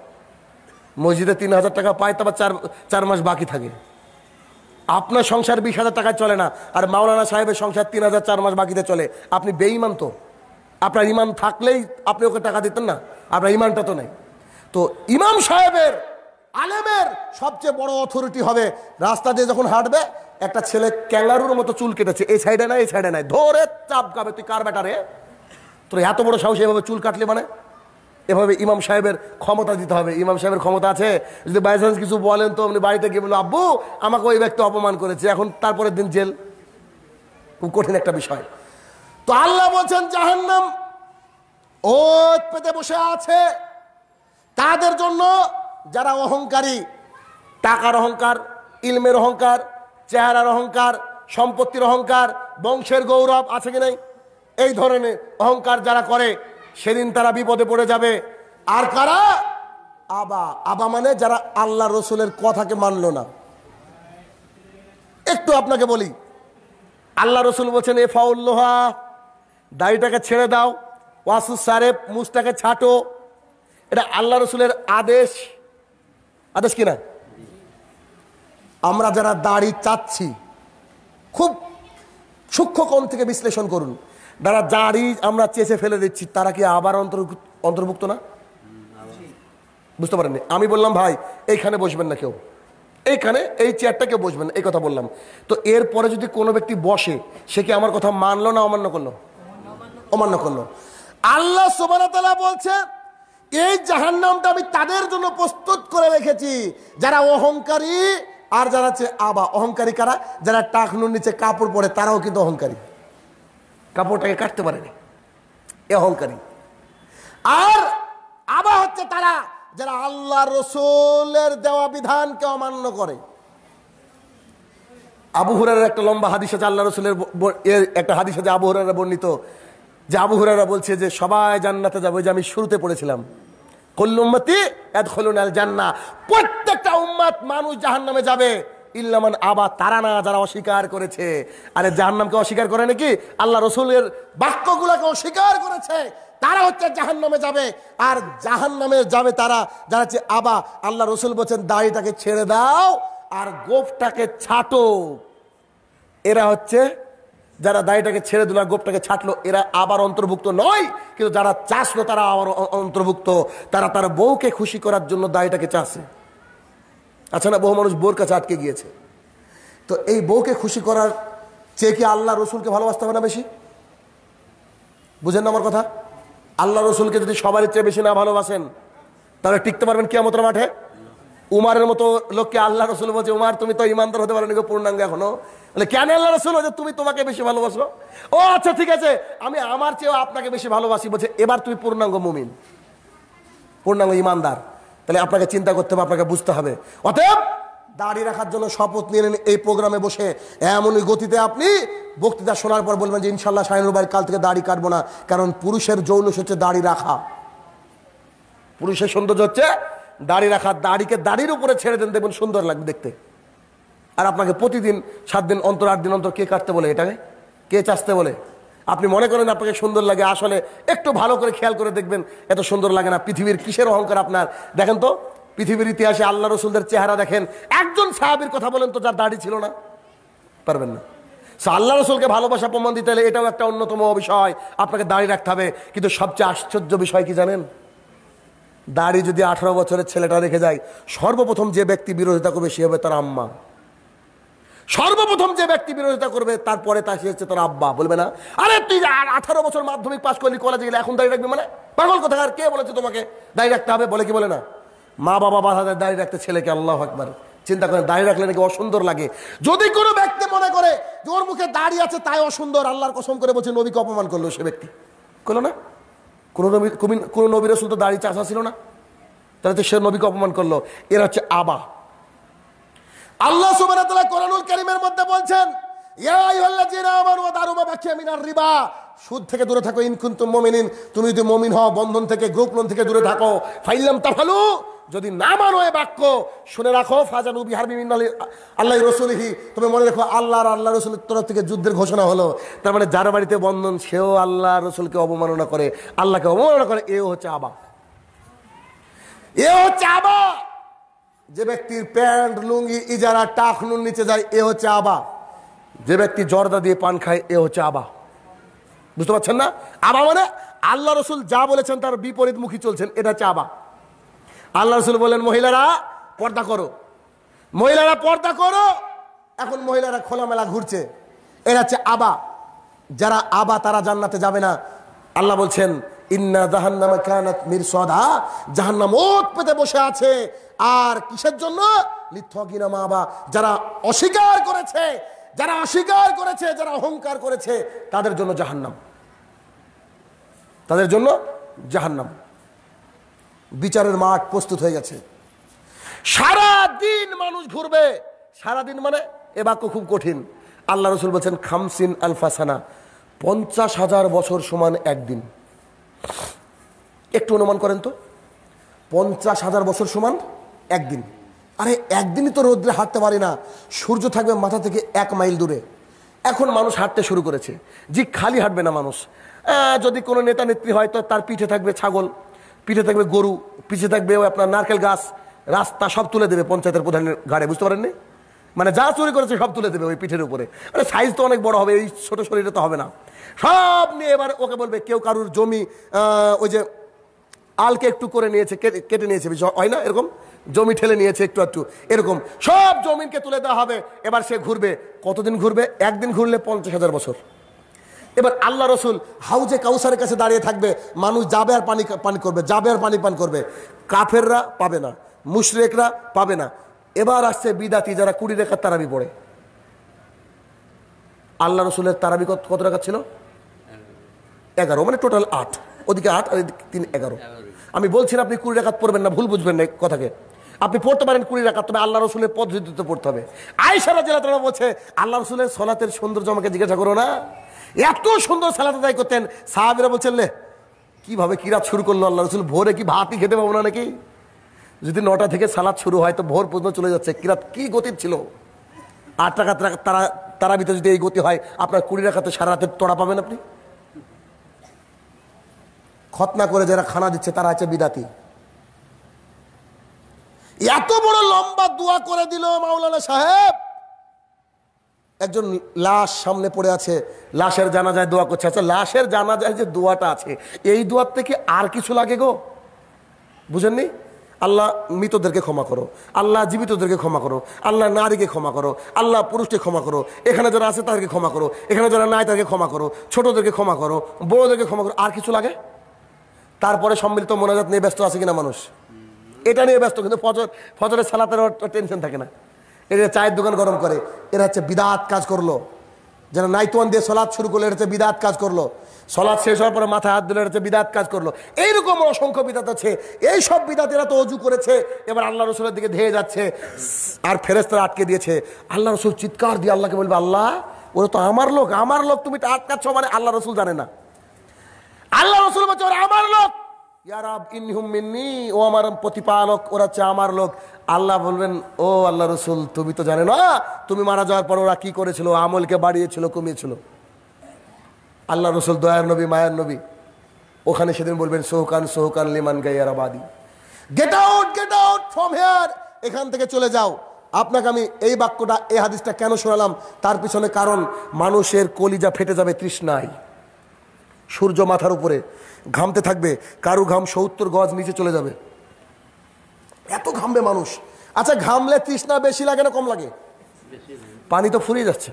মসজিদে তিন হাজার টাকা পায় তারপর চার চার মাস বাকি থাকে আপনার সংসার বিশ হাজার টাকা চলে না আর মাওলানা সাহেবের সংসার তিন হাজার চার মাস বাকিতে চলে আপনি বেইমান তো আপনার ইমান থাকলেই আপনি ওকে টাকা দিতেন না আপনার ইমানটা তো নেই তো ইমাম সাহেবের আলেমের সবচেয়ে বড় অথরিটি হবে রাস্তা দিয়ে যখন হাঁটবে একটা ছেলে ক্যাঙ্গারুর মতো চুল কেটেছে এই সাইডে নাই এই সাইডে নাই ধরে গাবে তুই কার ব্যাটারে তোর এত বড় সাহস এভাবে চুল কাটলে মানে এভাবে ইমাম সাহেবের ক্ষমতা দিতে হবে ইমাম সাহেবের ক্ষমতা আছে যদি বাই চান্স কিছু বলেন তো আপনি বাড়িতে গিয়ে বলো আব্বু আমাকে ওই ব্যক্তি অপমান করেছে এখন তারপরের দিন জেল খুব কঠিন একটা বিষয় তো আল্লাহ বলছেন জাহান্নাম ওত পেতে বসে আছে তাদের জন্য যারা অহংকারী টাকার অহংকার ইলমের অহংকার চেহারার অহংকার সম্পত্তির অহংকার বংশের গৌরব আছে কি নাই এই ধরনের অহংকার যারা করে সেদিন তারা বিপদে পড়ে যাবে আর কারা আবা আবা মানে যারা আল্লাহ রসুলের কথাকে মানল না একটু আপনাকে বলি আল্লাহ রসুল বলছেন এ ফাউল্লোহা দাড়িটাকে ছেড়ে দাও ওয়াসু সারেব মুসটাকে ছাটো এটা আল্লাহ রসুলের আদেশ আদেশ কিনা আমরা যারা দাড়ি চাচ্ছি খুব সূক্ষ্ম সূক্ষ্মকম থেকে বিশ্লেষণ করুন যারা দাড়ি আমরা চেষে ফেলে দিচ্ছি তারা কি আবার অন্তর্ভুক্ত না বুঝতে পারেননি আমি বললাম ভাই এইখানে বসবেন না কেউ এইখানে এই চেয়ারটা কেউ বসবেন এই কথা বললাম তো এরপরে যদি কোনো ব্যক্তি বসে সে কি আমার কথা মানলো না অমান্য করলো অমান্য করলো আল্লাহ সোবানতালা বলছে এই জাহান নামটা আমি তাদের জন্য প্রস্তুত করে রেখেছি যারা অহংকারী আর যারা হচ্ছে আবা অহংকারী কারা যারা টাকনুর নিচে কাপড় পরে তারাও কিন্তু অহংকারী কাপড়টাকে কাটতে পারেনি এ অহংকারী আর আবা হচ্ছে তারা যারা আল্লাহ রসুলের দেওয়া বিধানকে অমান্য করে আবু হুরার একটা লম্বা হাদিস আছে আল্লাহ রসুলের একটা হাদিস আছে আবু হুরার বর্ণিত যে আবু হুরারা বলছে যে সবাই জান্নাতে যাবে যে আমি শুরুতে পড়েছিলাম কল্লুম্মতি এত হলুন জান্না প্রত্যেকটা উম্মাত মানুষ জাহান নামে যাবে ইল্লামান আবা তারা না যারা অস্বীকার করেছে আরে জাহান্নামকে অস্বীকার করে নাকি আল্লাহ রসুলের বাক্যগুলোকে অস্বীকার করেছে তারা হচ্ছে জাহান নামে যাবে আর জাহান নামে যাবে তারা যারা হচ্ছে আবা আল্লাহ রসুল বলছেন দাড়িটাকে ছেড়ে দাও আর গোফটাকে ছাটো এরা হচ্ছে যারা দাড়িটাকে ছেড়ে দিল গোপটাকে ছাটলো এরা আবার অন্তর্ভুক্ত নয় কিন্তু যারা চাষলো তারা আবার অন্তর্ভুক্ত তারা তার বউকে খুশি করার জন্য দাড়িটাকে চাষে আচ্ছা না বহু মানুষ বোর কাছে আটকে গিয়েছে তো এই বউকে খুশি করার চেয়ে কি আল্লাহ রসুলকে ভালোবাসতে হবে না বেশি বুঝেন না আমার কথা আল্লাহ রসুলকে যদি সবারই চেয়ে বেশি না ভালোবাসেন তাহলে টিকতে পারবেন আমার মাঠে উমারের মতো লোককে আল্লাহ রসুল বলছে উমার তুমি তো ইমানদার হতে পারো পূর্ণাঙ্গ এখনো বলে কেন আল্লাহ রসুল বলছে তুমি তোমাকে বেশি ভালোবাসো ও আচ্ছা ঠিক আছে আমি আমার চেয়েও আপনাকে বেশি ভালোবাসি বলছে এবার তুমি পূর্ণাঙ্গ মুমিন পূর্ণাঙ্গ ইমানদার তাহলে আপনাকে চিন্তা করতে হবে আপনাকে বুঝতে হবে অতএব দাড়ি রাখার জন্য শপথ নিয়ে নিন এই প্রোগ্রামে বসে এমনই গতিতে আপনি বক্তৃতা শোনার পর বলবেন যে ইনশাল্লাহ শাহিনুর ভাইয়ের কাল থেকে দাড়ি কাটবো না কারণ পুরুষের যৌনস হচ্ছে দাড়ি রাখা পুরুষের সৌন্দর্য হচ্ছে দাড়ি রাখার দাড়িকে দাড়ির উপরে ছেড়ে দেন দেখবেন সুন্দর লাগবে দেখতে আর আপনাকে প্রতিদিন সাত দিন অন্তর আট দিন অন্তর কে কাটতে বলে এটাকে কে চাচতে বলে আপনি মনে করেন আপনাকে সুন্দর লাগে আসলে একটু ভালো করে খেয়াল করে দেখবেন এত সুন্দর লাগে না পৃথিবীর কিসের অহংকার আপনার দেখেন তো পৃথিবীর ইতিহাসে আল্লাহ রসুলদের চেহারা দেখেন একজন সাহাবির কথা বলেন তো যার দাড়ি ছিল না পারবেন না সো আল্লাহ রসুলকে ভালোবাসা প্রমাণ দিতে হলে এটাও একটা অন্যতম বিষয় আপনাকে দাঁড়িয়ে রাখতে হবে কিন্তু সবচেয়ে আশ্চর্য বিষয় কি জানেন দাড়ি যদি আঠারো বছরের ছেলেটা রেখে যায় সর্বপ্রথম যে ব্যক্তি বিরোধিতা করবে সে হবে তার আম্মা সর্বপ্রথম যে ব্যক্তি বিরোধিতা করবে তারপরে তা হচ্ছে তার আব্বা বলবে না আরে তুই আঠারো বছর মাধ্যমিক পাশ করলি কলেজে গেলে এখন দাঁড়িয়ে রাখবি মানে পাগল কথা আর কে বলেছে তোমাকে দাঁড়িয়ে রাখতে হবে বলে কি বলে না মা বাবা বাধা দেয় দাঁড়িয়ে রাখতে ছেলেকে আল্লাহ একবার চিন্তা করেন দাঁড়িয়ে রাখলে নাকি অসুন্দর লাগে যদি কোনো ব্যক্তি মনে করে যে ওর মুখে দাঁড়িয়ে আছে তাই অসুন্দর আল্লাহর কসম করে বলছে নবীকে অপমান করলো সে ব্যক্তি করলো না কোনো নবী কোনো নবী তো দাড়ি চাষা ছিল না তাহলে তো সে নবীকে অপমান করলো এরা হচ্ছে আবা আল্লাহ সুবাহ কোরআনুল করিমের মধ্যে বলছেন সুদ থেকে দূরে থাকো ইনকুন তো মমিনিন তুমি যদি মমিন হও বন্ধন থেকে গ্রুপ লোন থেকে দূরে থাকো ফাইলাম তা ভালো যদি না মানো এ বাক্য শুনে রাখো ফাজানু বিহার বিভিন্ন আল্লাহ রসুলহি তুমি মনে রেখো আল্লাহর আল্লাহ রসুলের তরফ থেকে যুদ্ধের ঘোষণা হলো তার মানে যার বাড়িতে বন্ধন সেও আল্লাহ রসুলকে অবমাননা করে আল্লাহকে অবমাননা করে এও হচ্ছে আবা এ হচ্ছে আবা যে ব্যক্তির প্যান্ট লুঙ্গি ইজারা টাকনুর নিচে যায় এ হচ্ছে আবা যে ব্যক্তি জর্দা দিয়ে পান খায় এ হচ্ছে আবা বুঝতে পারছেন না আবা মানে আল্লাহ রসুল যা বলেছেন তার বিপরীতমুখী চলছেন এটা হচ্ছে আবা আল্লাহ রসুল বলেন মহিলারা পর্দা করো মহিলারা পর্দা করো এখন মহিলারা খোলামেলা ঘুরছে এরা হচ্ছে আবা যারা আবা তারা জান্নাতে যাবে না আল্লাহ বলছেন ইন্না জাহান্নামে কানাত মিরসাদা জাহান্নাম ওত পেতে বসে আছে আর কিসের জন্য লিথগিনা মাবা যারা অস্বীকার করেছে যারা অস্বীকার করেছে যারা অহংকার করেছে তাদের জন্য জাহান্নাম তাদের জন্য জাহান্নাম বিচারের মাঠ প্রস্তুত হয়ে গেছে সারা দিন মানুষ ঘুরবে সারা দিন মানে এ বাক্য খুব কঠিন আল্লাহ রসুল বলছেন খামসিন আলফাসানা পঞ্চাশ হাজার বছর সমান একদিন একটু অনুমান করেন তো পঞ্চাশ হাজার বছর সমান একদিন আরে একদিনই তো রোদ্রে হাঁটতে পারি না সূর্য থাকবে মাথা থেকে এক মাইল দূরে এখন মানুষ হাঁটতে শুরু করেছে জি খালি হাঁটবে না মানুষ যদি কোনো নেতা নেত্রী হয় তো তার পিঠে থাকবে ছাগল পিঠে থাকবে গরু পিঠে থাকবে আপনার নারকেল গাছ রাস্তা সব তুলে দেবে পঞ্চায়েতের প্রধানের ঘাড়ে বুঝতে পারেননি মানে যা চুরি করেছে সব তুলে দেবে ওই পিঠের উপরে মানে সাইজ তো অনেক বড় হবে এই ছোটো শরীরে তো হবে না সব নিয়ে এবার ওকে বলবে কেউ কারুর জমি ওই যে আলকে একটু করে নিয়েছে কেটে নিয়েছে হয় না এরকম জমি ঠেলে নিয়েছে একটু একটু এরকম সব জমিনকে তুলে দেওয়া হবে এবার সে ঘুরবে কতদিন ঘুরবে একদিন ঘুরলে পঞ্চাশ হাজার বছর এবার আল্লাহ রসুল হাউজে কাউসারের কাছে দাঁড়িয়ে থাকবে মানুষ যাবে আর পানি পানি করবে যাবে আর পানি পান করবে কাফেররা পাবে না মুশরেকরা পাবে না এবার আসছে বিদাতি যারা কুড়ি রেখার তারাবি পড়ে আল্লাহ রসুলের তারাবি কত টাকা ছিল এগারো মানে টোটাল আট ওদিকে আট আর তিন এগারো আমি বলছি না আপনি কুড়ি রেখাত পড়বেন না ভুল বুঝবেন না কথাকে আপনি পড়তে পারেন কুড়ি রেখাত তবে আল্লাহ রসুলের পদ্ধতিতে পড়তে হবে আয়সারা জেলা তারা বলছে আল্লাহ রসুলের সলাতের সৌন্দর্য আমাকে জিজ্ঞাসা করো না এত সুন্দর সালাত আদায় করতেন সাহাবিরা বলছেন লে কীভাবে কিরাত শুরু করলো আল্লাহ রসুল ভোরে কি ভাতই খেতে পাবো না নাকি যদি নটা থেকে সালাদ শুরু হয় তো ভোর পর্যন্ত চলে যাচ্ছে কিরাত কি গতির ছিল আট টাকা তারা তারা ভিতরে যদি এই গতি হয় আপনার কুড়ি টাকাতে সারা রাতের তোড়া পাবেন আপনি খতনা করে যারা খানা দিচ্ছে তারা আছে বিদাতি এত বড় লম্বা দোয়া করে দিল মাওলানা সাহেব একজন লাশ সামনে পড়ে আছে লাশের জানাজায় দোয়া করছে আচ্ছা লাশের জানাজায় যে দোয়াটা আছে এই দোয়ার থেকে আর কিছু লাগে গো বুঝেননি আল্লাহ মৃতদেরকে ক্ষমা করো আল্লাহ জীবিতদেরকে ক্ষমা করো আল্লাহ নারীকে ক্ষমা করো আল্লাহ পুরুষকে ক্ষমা করো এখানে যারা আছে তাদেরকে ক্ষমা করো এখানে যারা নাই তাদেরকে ক্ষমা করো ছোটদেরকে ক্ষমা করো বড়োদেরকে ক্ষমা করো আর কিছু লাগে তারপরে সম্মিলিত মনাজাত নিয়ে ব্যস্ত আছে কিনা মানুষ এটা নিয়ে ব্যস্ত কিন্তু ফজর ফজরের সালাতের টেনশন থাকে না এটা চায়ের দোকান গরম করে এরা হচ্ছে বিদাত কাজ করলো যেন নাইতোয়ান দিয়ে সলাদ শুরু করলো এটা হচ্ছে বিদাত কাজ করলো সলাদ শেষ হওয়ার পরে মাথায় হাত দিলে এটা হচ্ছে বিদাত কাজ করলো এইরকম অসংখ্য বিদাত আছে এই সব বিদাত এরা তো অজু করেছে এবার আল্লাহ রসুলের দিকে ধেয়ে যাচ্ছে আর ফেরেস্তারা আটকে দিয়েছে আল্লাহ রসুল চিৎকার দিয়ে আল্লাহকে বলবে আল্লাহ ওরা তো আমার লোক আমার লোক তুমি আটকাচ্ছ মানে আল্লাহ রসুল জানে না আল্লাহ রসুল বলছে ওরা আমার লোক প্রতিপালক ওরা আমার লোক আল্লাহ বলবেন ও আল্লাহ রসুল তুমি তো জানে না তুমি মারা যাওয়ার পর ওরা কি করেছিল আমলকে বাড়িয়েছিল কমিয়েছিল আল্লাহ রসুল ওখানে সেদিন বলবেন সোহকান সোহকান লিমান গাইয়ারাবাদি get out get out from here এখান থেকে চলে যাও আপনাকে আমি এই বাক্যটা এই হাদিসটা কেন শোনালাম তার পিছনে কারণ মানুষের কলিজা ফেটে যাবে তৃষ্ণায় সূর্য মাথার উপরে ঘামতে থাকবে কারু ঘাম সত্তর গজ নিচে চলে যাবে এত ঘামবে মানুষ আচ্ছা ঘামলে তৃষ্ণা বেশি লাগে না কম লাগে পানি তো ফুরিয়ে যাচ্ছে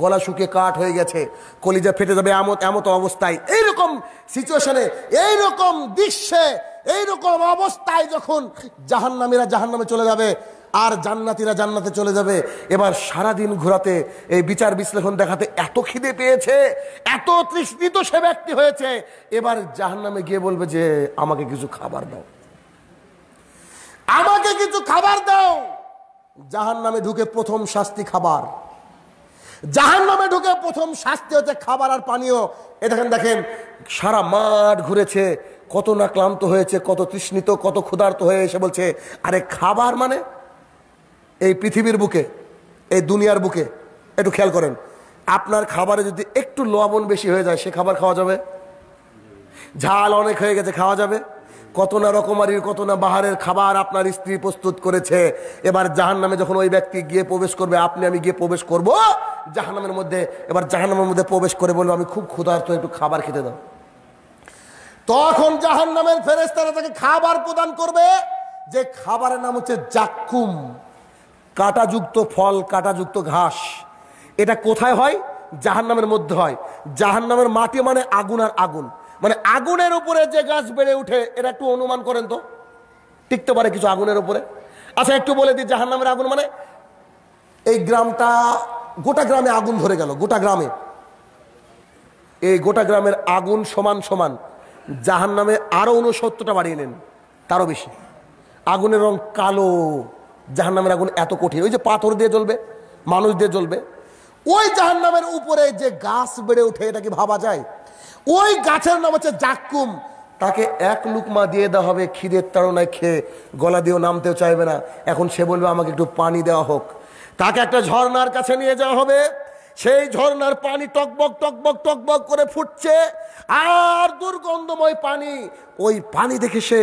গলা শুকে কাঠ হয়ে গেছে কলিজা ফেটে যাবে এমত এমত অবস্থায় এইরকম সিচুয়েশনে এইরকম দৃশ্যে এইরকম অবস্থায় যখন জাহান্নামীরা জাহান্নামে চলে যাবে আর জান্নাতিরা জান্নাতে চলে যাবে এবার সারাদিন ঘোরাতে এই বিচার বিশ্লেষণ দেখাতে এত খিদে পেয়েছে এত তৃষ্ণিত সে ব্যক্তি হয়েছে এবার জাহান্নামে গিয়ে বলবে যে আমাকে কিছু খাবার দাও আমাকে কিছু খাবার দাও জাহান নামে ঢুকে প্রথম শাস্তি খাবার জাহান নামে ঢুকে প্রথম শাস্তি হচ্ছে খাবার আর পানীয় দেখেন দেখেন সারা মাঠ ঘুরেছে কত না ক্লান্ত হয়েছে কত তৃষ্ণিত কত ক্ষুধার্ত হয়ে এসে বলছে আরে খাবার মানে এই পৃথিবীর বুকে এই দুনিয়ার বুকে একটু খেয়াল করেন আপনার খাবারে যদি একটু লবণ বেশি হয়ে যায় সে খাবার খাওয়া যাবে ঝাল অনেক হয়ে গেছে খাওয়া যাবে কত না রকমারির কত না বাহারের খাবার আপনার স্ত্রী প্রস্তুত করেছে এবার জাহান নামে যখন ওই ব্যক্তি গিয়ে প্রবেশ করবে আপনি আমি গিয়ে প্রবেশ করব জাহান নামের মধ্যে এবার জাহান নামের মধ্যে প্রবেশ করে বলবো আমি খুব ক্ষুধার্ত একটু খাবার খেতে দাও তখন জাহান নামের ফেরেস্তারা তাকে খাবার প্রদান করবে যে খাবারের নাম হচ্ছে জাকুম কাটাযুক্ত ফল কাটাযুক্ত ঘাস এটা কোথায় হয় জাহান নামের মধ্যে হয় জাহান নামের মাটি মানে আগুন আর আগুন মানে আগুনের উপরে যে গাছ বেড়ে উঠে এটা একটু অনুমান করেন তো টিকতে পারে কিছু আগুনের উপরে আচ্ছা একটু বলে দিই জাহান নামের আগুন মানে এই গ্রামটা গোটা গ্রামে আগুন ধরে গেল গোটা গ্রামে এই গোটা গ্রামের আগুন সমান সমান জাহান নামে আরও উনসত্তরটা বাড়িয়ে নেন তারও বেশি আগুনের রং কালো জাহান্নামের আগুন এত কঠিন ওই যে পাথর দিয়ে জ্বলবে মানুষ দিয়ে জ্বলবে ওই জাহান্নামের উপরে যে গাছ বেড়ে উঠে এটা কি ভাবা যায় ওই গাছের নাম হচ্ছে জাকুম তাকে এক লুকমা দিয়ে দেওয়া হবে খিদের তাড়নায় খেয়ে গলা দিয়েও নামতেও চাইবে না এখন সে বলবে আমাকে একটু পানি দেওয়া হোক তাকে একটা ঝর্নার কাছে নিয়ে যাওয়া হবে সেই ঝর্নার পানি টকবক টকবক টকবক করে ফুটছে আর দুর্গন্ধময় পানি ওই পানি দেখে সে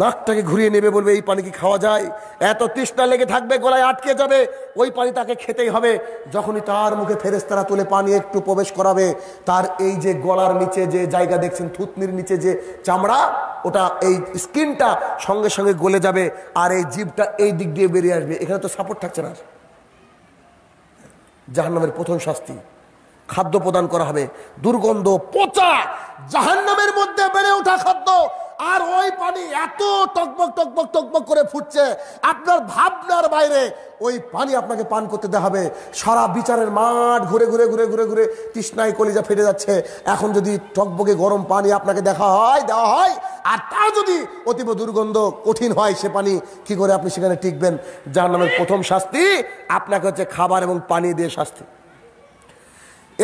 নাকটাকে ঘুরিয়ে নেবে বলবে এই পানি কি খাওয়া যায় এত তৃষ্ণা লেগে থাকবে গলায় আটকে যাবে ওই পানি তাকে খেতেই হবে যখনই তার মুখে ফেরেস্তারা তুলে পানি একটু প্রবেশ করাবে তার এই যে গলার নিচে যে জায়গা দেখছেন থুতনির নিচে যে চামড়া ওটা এই স্কিনটা সঙ্গে সঙ্গে গলে যাবে আর এই জীবটা এই দিক দিয়ে বেরিয়ে আসবে এখানে তো সাপোর্ট থাকছে না জাহান্নামের প্রথম শাস্তি খাদ্য প্রদান করা হবে দুর্গন্ধ পচা জাহান্নামের মধ্যে বেড়ে ওঠা খাদ্য আর ওই পানি এত টকবক টকবক টকবক করে ফুটছে আপনার ভাবনার বাইরে ওই পানি আপনাকে পান করতে দেওয়া হবে সারা বিচারের মাঠ ঘুরে ঘুরে ঘুরে ঘুরে ঘুরে তৃষ্ণায় কলিজা ফেটে যাচ্ছে এখন যদি টকবকে গরম পানি আপনাকে দেখা হয় দেওয়া হয় আর তা যদি অতীব দুর্গন্ধ কঠিন হয় সে পানি কি করে আপনি সেখানে টিকবেন যার নামের প্রথম শাস্তি আপনাকে হচ্ছে খাবার এবং পানি দিয়ে শাস্তি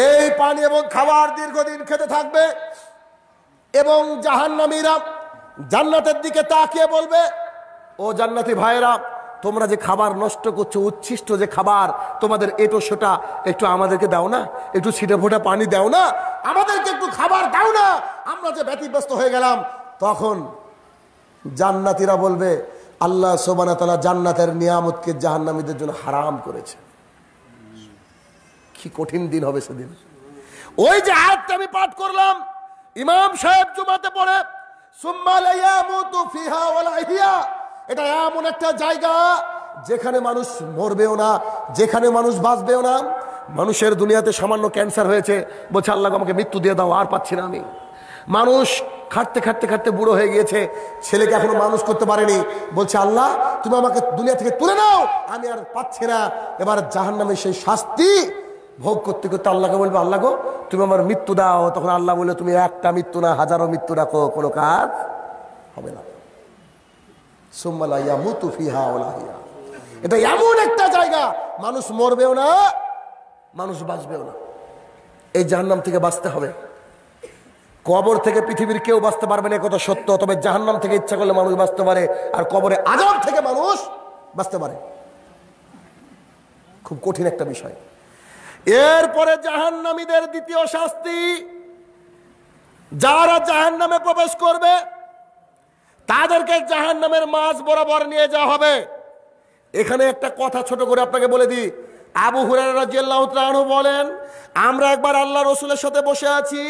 এই পানি এবং খাবার দীর্ঘদিন খেতে থাকবে এবং জাহান্নামীরা জান্নাতের দিকে তাকিয়ে বলবে ও জান্নাতি ভাইয়েরা তোমরা যে খাবার নষ্ট করছো উচ্ছিষ্ট যে খাবার তোমাদের এটো সেটা একটু আমাদেরকে দাও না একটু ছিটে ফোটা পানি দাও না আমাদেরকে একটু খাবার দাও না আমরা যে ব্যতিব্যস্ত হয়ে গেলাম তখন জান্নাতিরা বলবে আল্লাহ সোবানা তালা জান্নাতের নিয়ামতকে জাহান্নামীদের জন্য হারাম করেছে কি কঠিন দিন হবে সেদিন ওই যে আয়াতটা আমি পাঠ করলাম ইমাম সাহেব জুমাতে পড়ে এটা এমন একটা জায়গা যেখানে মানুষ মরবেও না যেখানে মানুষ বাঁচবেও না মানুষের দুনিয়াতে সামান্য ক্যান্সার হয়েছে বলছে আল্লাহ আমাকে মৃত্যু দিয়ে দাও আর পাচ্ছি না আমি মানুষ খাটতে খাটতে খাটতে বুড়ো হয়ে গিয়েছে ছেলেকে এখনো মানুষ করতে পারেনি বলছে আল্লাহ তুমি আমাকে দুনিয়া থেকে তুলে নাও আমি আর পাচ্ছি না এবার জাহান নামে সেই শাস্তি ভোগ করতে করতে আল্লাহকে বলবে আল্লাহ গো তুমি আমার মৃত্যু দাও তখন আল্লাহ বললে তুমি একটা মৃত্যু না হাজারো মৃত্যু রাখো কোনো কাজ হবে না সোম্মালাইয়া মুতু ওলাহিয়া এটা এমন একটা জায়গা মানুষ মরবেও না মানুষ বাঁচবেও না এই জাহান্নাম থেকে বাঁচতে হবে কবর থেকে পৃথিবীর কেউ বাঁচতে পারবে না কত সত্য তবে জাহান্নাম থেকে ইচ্ছা করলে মানুষ বাঁচতে পারে আর কবরে আজাব থেকে মানুষ বাঁচতে পারে খুব কঠিন একটা বিষয় এরপরে নামীদের দ্বিতীয় শাস্তি যারা জাহান নামে প্রবেশ করবে তাদেরকে জাহান নামের মাছ বরাবর নিয়ে যাওয়া হবে এখানে একটা কথা ছোট করে আপনাকে বলে দিই আবু হুরারু বলেন আমরা একবার আল্লাহ রসুলের সাথে বসে আছি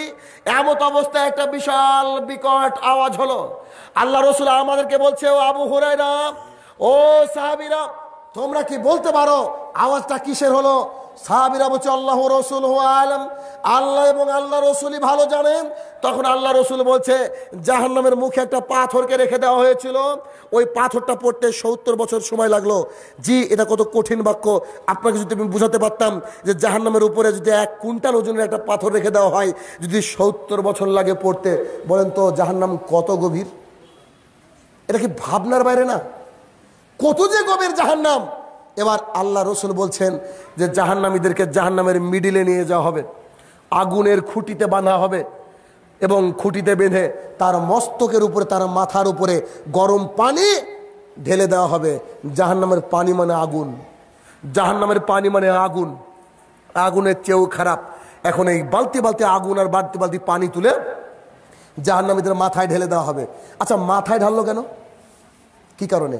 এমত অবস্থায় একটা বিশাল বিকট আওয়াজ হলো আল্লাহ রসুল আমাদেরকে বলছে ও আবু হুরাইরা ও সাহাবিরাম তোমরা কি বলতে পারো আওয়াজটা কিসের হলো সাহাবিরা বলছে আল্লাহ রসুল হু আলম আল্লাহ এবং আল্লাহ রসুলই ভালো জানেন তখন আল্লাহ রসুল বলছে জাহান্নামের মুখে একটা পাথরকে রেখে দেওয়া হয়েছিল ওই পাথরটা পড়তে সত্তর বছর সময় লাগলো জি এটা কত কঠিন বাক্য আপনাকে যদি আমি বুঝাতে পারতাম যে জাহান্নামের উপরে যদি এক কুইন্টাল ওজনের একটা পাথর রেখে দেওয়া হয় যদি সত্তর বছর লাগে পড়তে বলেন তো জাহান্নাম কত গভীর এটা কি ভাবনার বাইরে না কত যে গভীর জাহান্নাম এবার আল্লাহ রসুল বলছেন যে জাহান্নামীদেরকে জাহান্নামের মিডিলে নিয়ে যাওয়া হবে আগুনের খুঁটিতে বাঁধা হবে এবং খুঁটিতে বেঁধে তার মস্তকের উপরে তার মাথার উপরে গরম পানি ঢেলে দেওয়া হবে জাহান্নামের পানি মানে আগুন জাহান্নামের পানি মানে আগুন আগুনের চেয়েও খারাপ এখন এই বালতি বালতি আগুন আর বালতি বালতি পানি তুলে জাহান্নামীদের মাথায় ঢেলে দেওয়া হবে আচ্ছা মাথায় ঢাললো কেন কি কারণে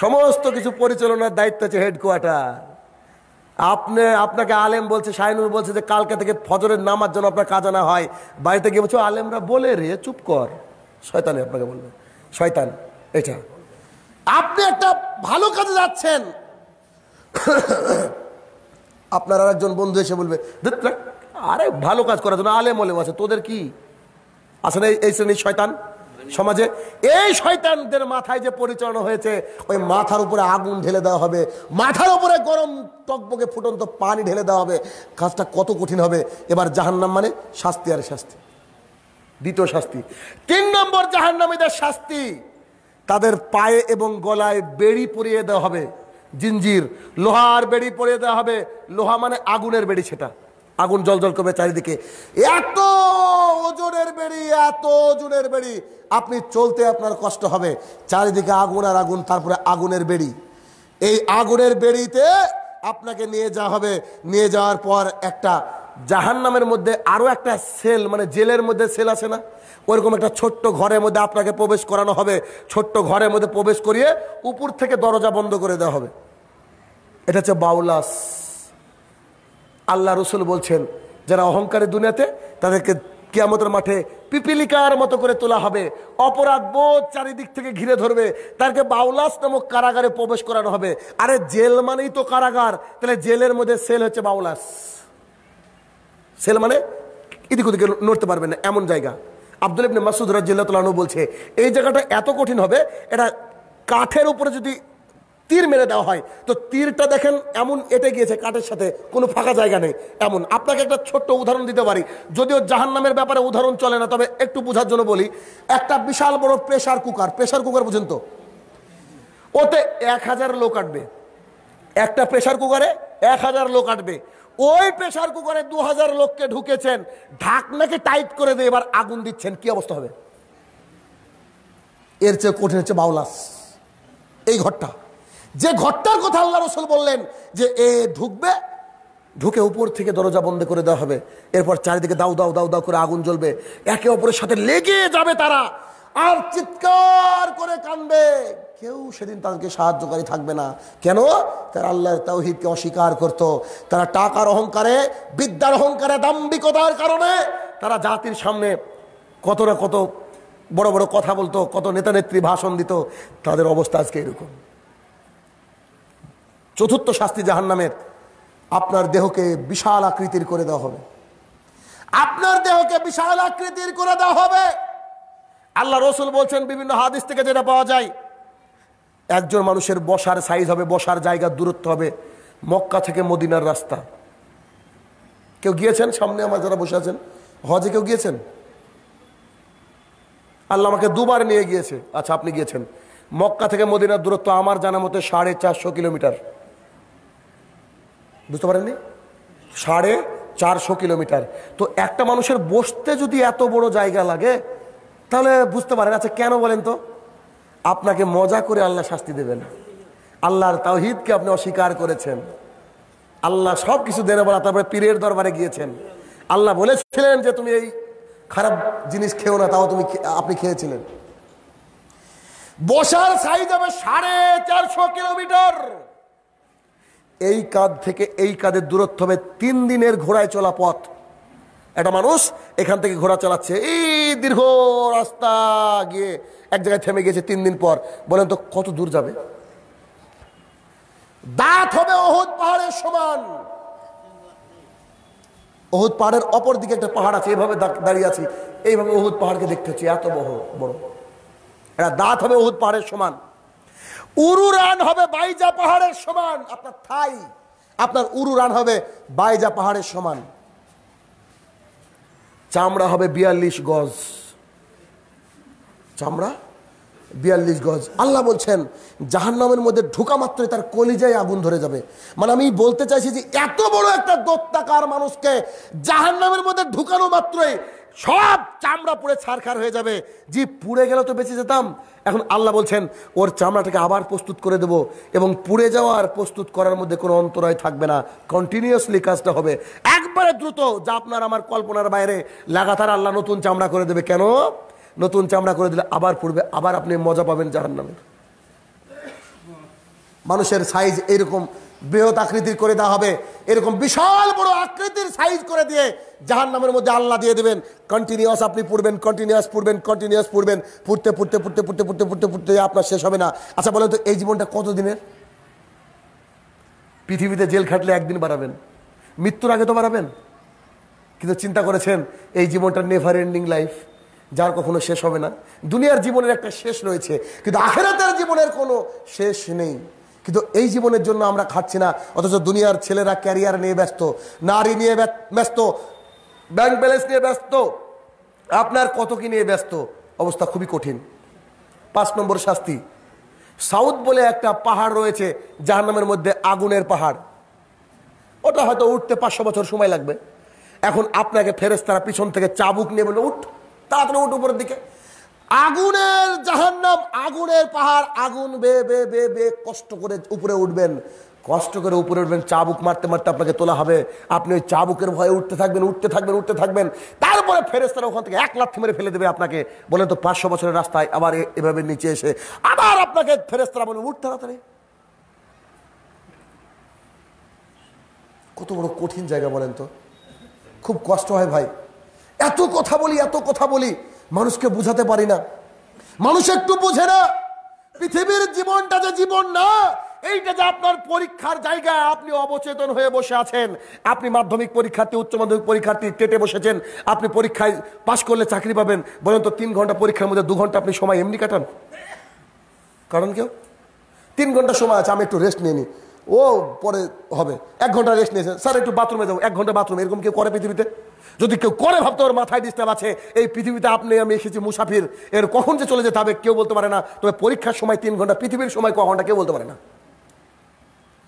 সমস্ত কিছু পরিচালনার দায়িত্ব আছে হেডকোয়ার্টার আপনি আপনাকে আলেম বলছে শাহিনুর বলছে যে কালকে থেকে ফজরের নামার জন্য আপনার কাজ না হয় বাড়িতে গিয়ে বলছো আলেমরা বলে রে চুপ কর শয়তানে আপনাকে বলবে শয়তান এটা আপনি একটা ভালো কাজে যাচ্ছেন আপনার আর একজন বন্ধু এসে বলবে আরে ভালো কাজ করার জন্য আলেম আলেম আছে তোদের কি আসলে এই শ্রেণীর শয়তান সমাজে এই শয়তানদের মাথায় যে পরিচালনা হয়েছে ওই মাথার উপরে আগুন ঢেলে দেওয়া হবে মাথার উপরে গরম টকবকে ফুটন্ত পানি ঢেলে দেওয়া হবে কাজটা কত কঠিন হবে এবার জাহান্নাম মানে শাস্তি আর শাস্তি দ্বিতীয় শাস্তি তিন নম্বর জাহান্নামীদের শাস্তি তাদের পায়ে এবং গলায় বেড়ি পরিয়ে দেওয়া হবে জিঞ্জির লোহার বেড়ি পরিয়ে দেওয়া হবে লোহা মানে আগুনের বেড়ি সেটা আগুন জল করবে চারিদিকে এত ওজনের বেড়ি এত ওজনের বেড়ি আপনি চলতে আপনার কষ্ট হবে চারিদিকে আগুন আর আগুন তারপরে আগুনের বেড়ি এই আগুনের বেড়িতে আপনাকে নিয়ে যাওয়া হবে নিয়ে যাওয়ার পর একটা জাহান নামের মধ্যে আরও একটা সেল মানে জেলের মধ্যে সেল আছে না ওইরকম একটা ছোট্ট ঘরের মধ্যে আপনাকে প্রবেশ করানো হবে ছোট্ট ঘরের মধ্যে প্রবেশ করিয়ে উপর থেকে দরজা বন্ধ করে দেওয়া হবে এটা হচ্ছে বাউলাস আল্লাহ রসুল বলছেন যারা অহংকারী দুনিয়াতে তাদেরকে কিয়ামতের মাঠে পিপিলিকার মতো করে তোলা হবে অপরাধ বোধ চারিদিক থেকে ঘিরে ধরবে তাকে বাউলাস নামক কারাগারে প্রবেশ করানো হবে আরে জেল মানেই তো কারাগার তাহলে জেলের মধ্যে সেল হচ্ছে বাউলাস সেল মানে এদিক ওদিকে নড়তে পারবে না এমন জায়গা আব্দুল ইবনে মাসুদ তোলানো বলছে এই জায়গাটা এত কঠিন হবে এটা কাঠের উপরে যদি তীর মেরে দেওয়া হয় তো তীরটা দেখেন এমন এটে গিয়েছে কাঠের সাথে কোনো ফাঁকা জায়গা নেই এমন আপনাকে একটা ছোট্ট উদাহরণ দিতে পারি যদিও জাহান নামের ব্যাপারে উদাহরণ চলে না তবে একটু বোঝার জন্য বলি একটা বিশাল বড় প্রেশার কুকার প্রেশার কুকার পর্যন্ত ওতে এক হাজার লোক আটবে একটা প্রেশার কুকারে এক হাজার লোক আটবে ওই প্রেশার কুকারে দু হাজার লোককে ঢুকেছেন ঢাকনাকে টাইট করে দিয়ে এবার আগুন দিচ্ছেন কি অবস্থা হবে এর চেয়ে কঠিন হচ্ছে বাউলাস এই ঘরটা যে ঘরটার কথা আল্লাহ রসুল বললেন যে এ ঢুকবে ঢুকে উপর থেকে দরজা বন্ধ করে দেওয়া হবে এরপর চারিদিকে দাউ দাউ দাউ দাউ করে আগুন জ্বলবে একে অপরের সাথে লেগে যাবে তারা আর চিৎকার করে কানবে কেউ সেদিন তাদেরকে সাহায্যকারী থাকবে না কেন তারা আল্লাহ তাওহিদকে অস্বীকার করত। তারা টাকার অহংকারে বিদ্যার অহংকারে দাম্বিকতার কারণে তারা জাতির সামনে কত না কত বড় বড় কথা বলতো কত নেতা নেত্রী ভাষণ দিত তাদের অবস্থা আজকে এরকম চতুর্থ শাস্তি জাহান্নামের আপনার দেহকে বিশাল আকৃতির করে দেওয়া হবে আপনার দেহকে বিশাল আকৃতির করে দেওয়া হবে আল্লাহ রসুল বলছেন বিভিন্ন হাদিস থেকে যেটা পাওয়া যায় একজন মানুষের বসার সাইজ হবে বসার জায়গা দূরত্ব হবে মক্কা থেকে মদিনার রাস্তা কেউ গিয়েছেন সামনে আমার যারা বসে আছেন হজে কেউ গিয়েছেন আল্লাহ আমাকে দুবার নিয়ে গিয়েছে আচ্ছা আপনি গিয়েছেন মক্কা থেকে মদিনার দূরত্ব আমার জানা মতে সাড়ে চারশো কিলোমিটার বুঝতে পারেননি সাড়ে চারশো কিলোমিটার তো একটা মানুষের বসতে যদি এত বড় জায়গা লাগে তাহলে বুঝতে পারেন আচ্ছা কেন বলেন তো আপনাকে মজা করে আল্লাহ শাস্তি দেবেন আল্লাহর তাওহিদকে আপনি অস্বীকার করেছেন আল্লাহ সব কিছু দেন বলা তারপরে পীরের দরবারে গিয়েছেন আল্লাহ বলেছিলেন যে তুমি এই খারাপ জিনিস খেও না তাও তুমি আপনি খেয়েছিলেন বসার সাইজ হবে সাড়ে চারশো কিলোমিটার এই কাঁধ থেকে এই কাঁধের দূরত্ব হবে তিন দিনের ঘোড়ায় চলা পথ একটা মানুষ এখান থেকে ঘোড়া চালাচ্ছে এই দীর্ঘ রাস্তা গিয়ে এক জায়গায় থেমে গেছে তিন দিন পর বলেন তো কত দূর যাবে দাঁত হবে অহুদ পাহাড়ের সমান অহুদ পাহাড়ের অপর দিকে একটা পাহাড় আছে এভাবে দাঁড়িয়ে আছি এইভাবে অহুদ পাহাড়কে দেখতে হচ্ছে এত বড় বড় এটা দাঁত হবে অহুদ পাহাড়ের সমান উরুরান হবে বাইজা পাহাড়ের সমান আপনার থাই আপনার উরু রান হবে বাইজা পাহাড়ের সমান চামড়া হবে বিয়াল্লিশ গজ চামড়া বিয়াল্লিশ গজ আল্লাহ বলছেন জাহান নামের মধ্যে ঢুকা মাত্রই তার কলিজায় আগুন ধরে যাবে মানে আমি বলতে চাইছি যে এত বড় একটা দত্তাকার মানুষকে জাহান নামের মধ্যে ঢুকানো মাত্রই সব চামড়া পুড়ে ছারখার হয়ে যাবে জি পুড়ে গেলে তো বেঁচে যেতাম এখন আল্লাহ বলছেন ওর চামড়াটাকে আবার প্রস্তুত করে দেব এবং পুড়ে যাওয়ার প্রস্তুত করার মধ্যে কোনো অন্তরায় থাকবে না কন্টিনিউয়াসলি কাজটা হবে একবারে দ্রুত যা আপনার আমার কল্পনার বাইরে লাগাতার আল্লাহ নতুন চামড়া করে দেবে কেন নতুন চামড়া করে দিলে আবার পড়বে আবার আপনি মজা পাবেন জাহান নামে মানুষের সাইজ এরকম বৃহৎ আকৃতির করে দেওয়া হবে এরকম বিশাল বড় আকৃতির সাইজ করে দিয়ে জাহান নামের মধ্যে আল্লাহ দিয়ে দেবেন কন্টিনিউয়াস আপনি পড়বেন কন্টিনিউয়াস পড়বেন কন্টিনিউয়াস পড়বেন পড়তে পড়তে পড়তে পড়তে পড়তে পড়তে পড়তে আপনার শেষ হবে না আচ্ছা বলেন তো এই জীবনটা কত দিনের পৃথিবীতে জেল খাটলে একদিন বাড়াবেন মৃত্যুর আগে তো বাড়াবেন কিন্তু চিন্তা করেছেন এই জীবনটা নেভার এন্ডিং লাইফ যার কখনো শেষ হবে না দুনিয়ার জীবনের একটা শেষ রয়েছে কিন্তু আখেরাতের জীবনের কোনো শেষ নেই কিন্তু এই জীবনের জন্য আমরা খাচ্ছি না অথচ দুনিয়ার ছেলেরা ক্যারিয়ার নিয়ে ব্যস্ত নারী নিয়ে ব্যস্ত ব্যাংক ব্যালেন্স নিয়ে ব্যস্ত আপনার কত কি নিয়ে ব্যস্ত অবস্থা খুবই কঠিন পাঁচ নম্বর শাস্তি সাউথ বলে একটা পাহাড় রয়েছে যার নামের মধ্যে আগুনের পাহাড় ওটা হয়তো উঠতে পাঁচশো বছর সময় লাগবে এখন আপনাকে ফেরেস তারা পিছন থেকে চাবুক নিয়ে বলে উঠ তাড়াতাড়ি উঠ উপরের দিকে আগুনের জাহান্নাম আগুনের পাহাড় আগুন বে বে বে বে কষ্ট করে উপরে উঠবেন কষ্ট করে উপরে উঠবেন চাবুক মারতে মারতে আপনাকে তোলা হবে আপনি ওই চাবুকের ভয়ে উঠতে থাকবেন উঠতে থাকবেন উঠতে থাকবেন তারপরে ফেরেস্তারা ওখান থেকে এক লাথি মেরে ফেলে দেবে আপনাকে বলেন তো পাঁচশো বছরের রাস্তায় আবার এভাবে নিচে এসে আবার আপনাকে ফেরেস্তারা বলবেন উঠতে তাড়াতাড়ি কত বড় কঠিন জায়গা বলেন তো খুব কষ্ট হয় ভাই এত কথা বলি এত কথা বলি মানুষকে বুঝাতে পারি না মানুষ একটু বুঝে না পৃথিবীর জীবনটা যে জীবন না এইটা যে আপনার পরীক্ষার জায়গা আপনি অবচেতন হয়ে বসে আছেন আপনি মাধ্যমিক পরীক্ষার্থী উচ্চ মাধ্যমিক পরীক্ষার্থী টেটে বসেছেন আপনি পরীক্ষায় পাশ করলে চাকরি পাবেন বলেন তো তিন ঘন্টা পরীক্ষার মধ্যে দু ঘন্টা আপনি সময় এমনি কাটান কারণ কেউ তিন ঘন্টা সময় আছে আমি একটু রেস্ট নিয়ে নিই ও পরে হবে এক ঘন্টা রেস্ট নিয়েছে স্যার একটু বাথরুমে যাবো এক ঘন্টা বাথরুম এরকম কেউ করে পৃথিবীতে যদি কেউ করে ভাবতে ওর মাথায় ডিস্টার্ব আছে এই পৃথিবীতে আপনি আমি এসেছি মুসাফির এর কখন যে চলে যেতে হবে কেউ বলতে পারে না তবে পরীক্ষার সময় তিন ঘন্টা পৃথিবীর সময় ক ঘন্টা কেউ বলতে পারে না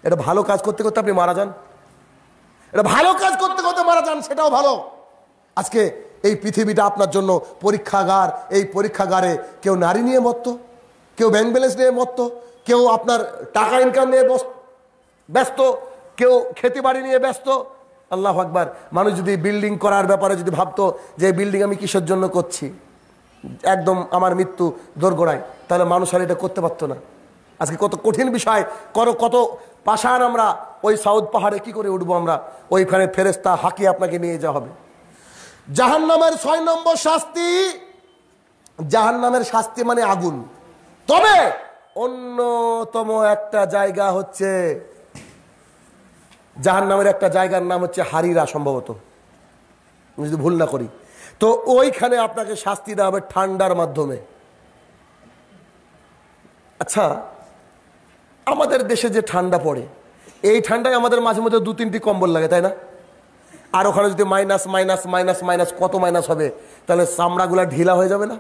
এটা ভালো কাজ করতে করতে আপনি মারা যান এটা ভালো কাজ করতে করতে মারা যান সেটাও ভালো আজকে এই পৃথিবীটা আপনার জন্য পরীক্ষাগার এই পরীক্ষাগারে কেউ নারী নিয়ে মরত কেউ ব্যাংক ব্যালেন্স নিয়ে মরত কেউ আপনার টাকা ইনকাম নিয়ে মস্ত ব্যস্ত কেউ খেতে বাড়ি নিয়ে ব্যস্ত আল্লাহ আকবার মানুষ যদি বিল্ডিং করার ব্যাপারে যদি ভাবতো যে বিল্ডিং আমি কিসের জন্য করছি একদম আমার মৃত্যু দোরগোড়ায় তাহলে মানুষ আর এটা করতে পারতো না আজকে কত কঠিন বিষয় করো কত পাশান আমরা ওই সাউথ পাহাড়ে কি করে উঠবো আমরা ওইখানে ফেরেস্তা হাঁকি আপনাকে নিয়ে যাওয়া হবে জাহান নামের ছয় নম্বর শাস্তি জাহান নামের শাস্তি মানে আগুন তবে অন্যতম একটা জায়গা হচ্ছে জাহান নামের একটা জায়গার নাম হচ্ছে হারিরা সম্ভবত যদি ভুল না করি তো ওইখানে আপনাকে শাস্তি দেওয়া হবে ঠান্ডার মাধ্যমে আচ্ছা আমাদের দেশে যে ঠান্ডা পড়ে এই ঠান্ডায় আমাদের মাঝে মধ্যে দু তিনটি কম্বল লাগে তাই না আর ওখানে যদি মাইনাস মাইনাস মাইনাস মাইনাস কত মাইনাস হবে তাহলে চামড়াগুলো ঢিলা হয়ে যাবে না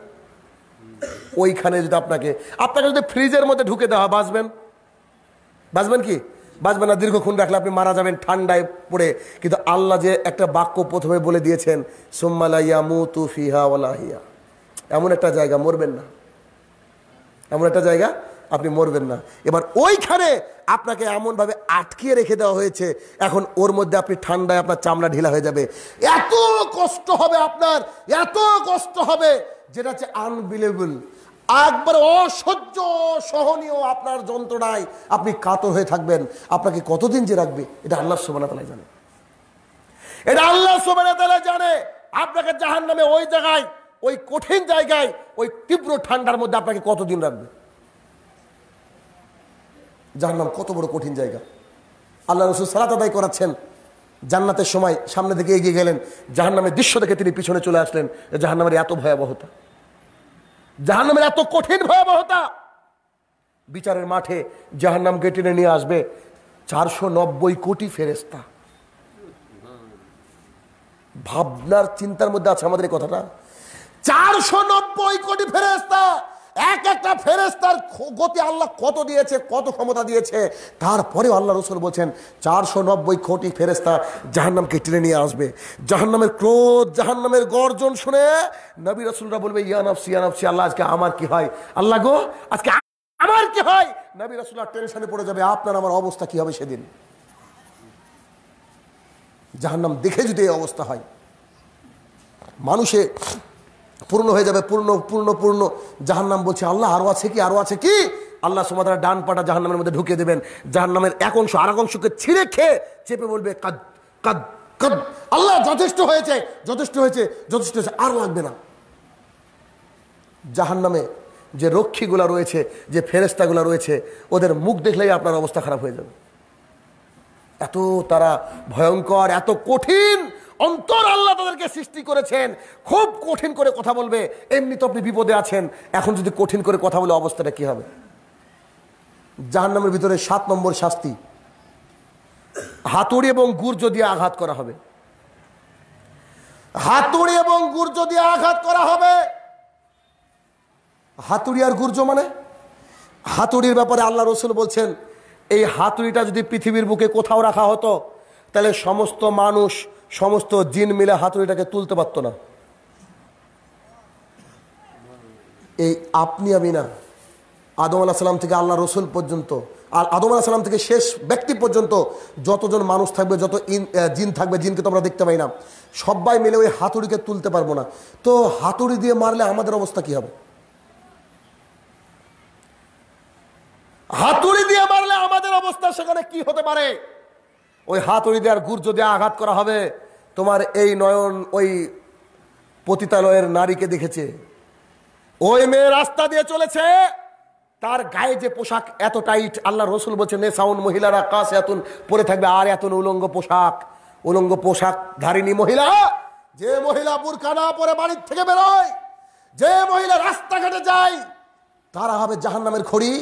ওইখানে যদি আপনাকে আপনাকে যদি ফ্রিজের মধ্যে ঢুকে দেওয়া বাঁচবেন বাঁচবেন কি বাঁচবে না দীর্ঘক্ষণ রাখলে আপনি মারা যাবেন ঠান্ডায় পড়ে কিন্তু আল্লাহ যে একটা বাক্য প্রথমে বলে দিয়েছেন সোম্মালাইয়া মু তু ফিহা এমন একটা জায়গা মরবেন না এমন একটা জায়গা আপনি মরবেন না এবার ওইখানে আপনাকে এমনভাবে আটকিয়ে রেখে দেওয়া হয়েছে এখন ওর মধ্যে আপনি ঠান্ডায় আপনার চামড়া ঢিলা হয়ে যাবে এত কষ্ট হবে আপনার এত কষ্ট হবে যেটা হচ্ছে আনবিলেবল একবার অসহ্য সহনীয় আপনার যন্ত্রণায় আপনি কাতর হয়ে থাকবেন আপনাকে কতদিন যে রাখবে এটা আল্লাহ সোমানা জানে এটা আল্লাহ সোমানা জানে আপনাকে জাহান নামে ওই জায়গায় ওই কঠিন জায়গায় ওই তীব্র ঠান্ডার মধ্যে আপনাকে কতদিন রাখবে জাহান্নাম কত বড় কঠিন জায়গা আল্লাহ রসুল সালাত আদায় করাচ্ছেন জান্নাতের সময় সামনে থেকে এগিয়ে গেলেন জাহান্নামের দৃশ্য দেখে তিনি পিছনে চলে আসলেন জাহান্নামের এত ভয়াবহতা জাহান্নামের এত কঠিন ভয়াবহতা বিচারের মাঠে জাহান্নামকে টেনে নিয়ে আসবে চারশো নব্বই কোটি ফেরেস্তা ভাবনার চিন্তার মধ্যে আছে আমাদের কথাটা চারশো নব্বই কোটি ফেরেস্তা এক একটা ফেরেস্তার গতি আল্লাহ কত দিয়েছে কত ক্ষমতা দিয়েছে তারপরেও আল্লাহ রসুল বলছেন চারশো নব্বই কোটি ফেরেস্তা জাহান্নামকে টেনে নিয়ে আসবে জাহান্নামের ক্রোধ জাহান্নামের গর্জন শুনে নবী রসুলরা বলবে ইয়ানফসি ইয়ানফসি আল্লাহ আজকে আমার কি হয় আল্লাহ গো আজকে আমার কি হয় নবী রসুল্লাহ টেনশনে পড়ে যাবে আপনার আমার অবস্থা কি হবে সেদিন জাহান্নাম দেখে যদি এই অবস্থা হয় মানুষে পূর্ণ হয়ে যাবে পূর্ণ পূর্ণ পূর্ণ জাহান নাম বলছে আল্লাহ আরও আছে কি আরও আছে কি আল্লাহ সুমাতারা ডান পাটা জাহার নামের মধ্যে ঢুকিয়ে দেবেন জাহান নামের এক অংশ আর এক অংশকে ছিঁড়ে খেয়ে চেপে বলবে কাদ কাদ কাদ আল্লাহ যথেষ্ট হয়েছে যথেষ্ট হয়েছে যথেষ্ট হয়েছে আর লাগবে না জাহার নামে যে রক্ষীগুলা রয়েছে যে ফেরেস্তাগুলা রয়েছে ওদের মুখ দেখলেই আপনার অবস্থা খারাপ হয়ে যাবে এত তারা ভয়ঙ্কর এত কঠিন অন্তর আল্লাহ তাদেরকে সৃষ্টি করেছেন খুব কঠিন করে কথা বলবে এমনি তো আপনি বিপদে আছেন এখন যদি কঠিন করে কথা বলে অবস্থাটা কি হবে জাহান নামের ভিতরে সাত নম্বর শাস্তি হাতুড়ি এবং গুর্জ দিয়ে আঘাত করা হবে হাতুড়ি এবং গুর্জ দিয়ে আঘাত করা হবে হাতুড়ি আর গুর্জ মানে হাতুড়ির ব্যাপারে আল্লাহ রসুল বলছেন এই হাতুড়িটা যদি পৃথিবীর বুকে কোথাও রাখা হতো তাহলে সমস্ত মানুষ সমস্ত জিন মিলে হাতুড়িটাকে তুলতে পারতো না এই আপনি আমি না আদম আলাহ সাল্লাম থেকে আল্লাহ রসুল পর্যন্ত আর আদম আলাহ সাল্লাম থেকে শেষ ব্যক্তি পর্যন্ত যতজন মানুষ থাকবে যত ইন জিন থাকবে জিনকে তো আমরা দেখতে পাই না সবাই মিলে ওই হাতুড়িকে তুলতে পারবো না তো হাতুড়ি দিয়ে মারলে আমাদের অবস্থা কি হবে হাতুড়ি দিয়ে মারলে আমাদের অবস্থা সেখানে কি হতে পারে ওই হাতুড়ি দেওয়ার গুড় যদি আঘাত করা হবে তোমার এই নয়ন ওই পতিতালয়ের নারীকে দেখেছে ওই মেয়ে রাস্তা দিয়ে চলেছে তার গায়ে যে পোশাক এত টাইট আল্লাহ রসুল বলছেন সাউন্ড মহিলারা কাশ এত পরে থাকবে আর এত উলঙ্গ পোশাক উলঙ্গ পোশাক ধারিনী মহিলা যে মহিলা বুরখা না পরে বাড়ির থেকে বেরোয় যে মহিলা রাস্তাঘাটে যায় তারা হবে জাহান্নামের খড়ি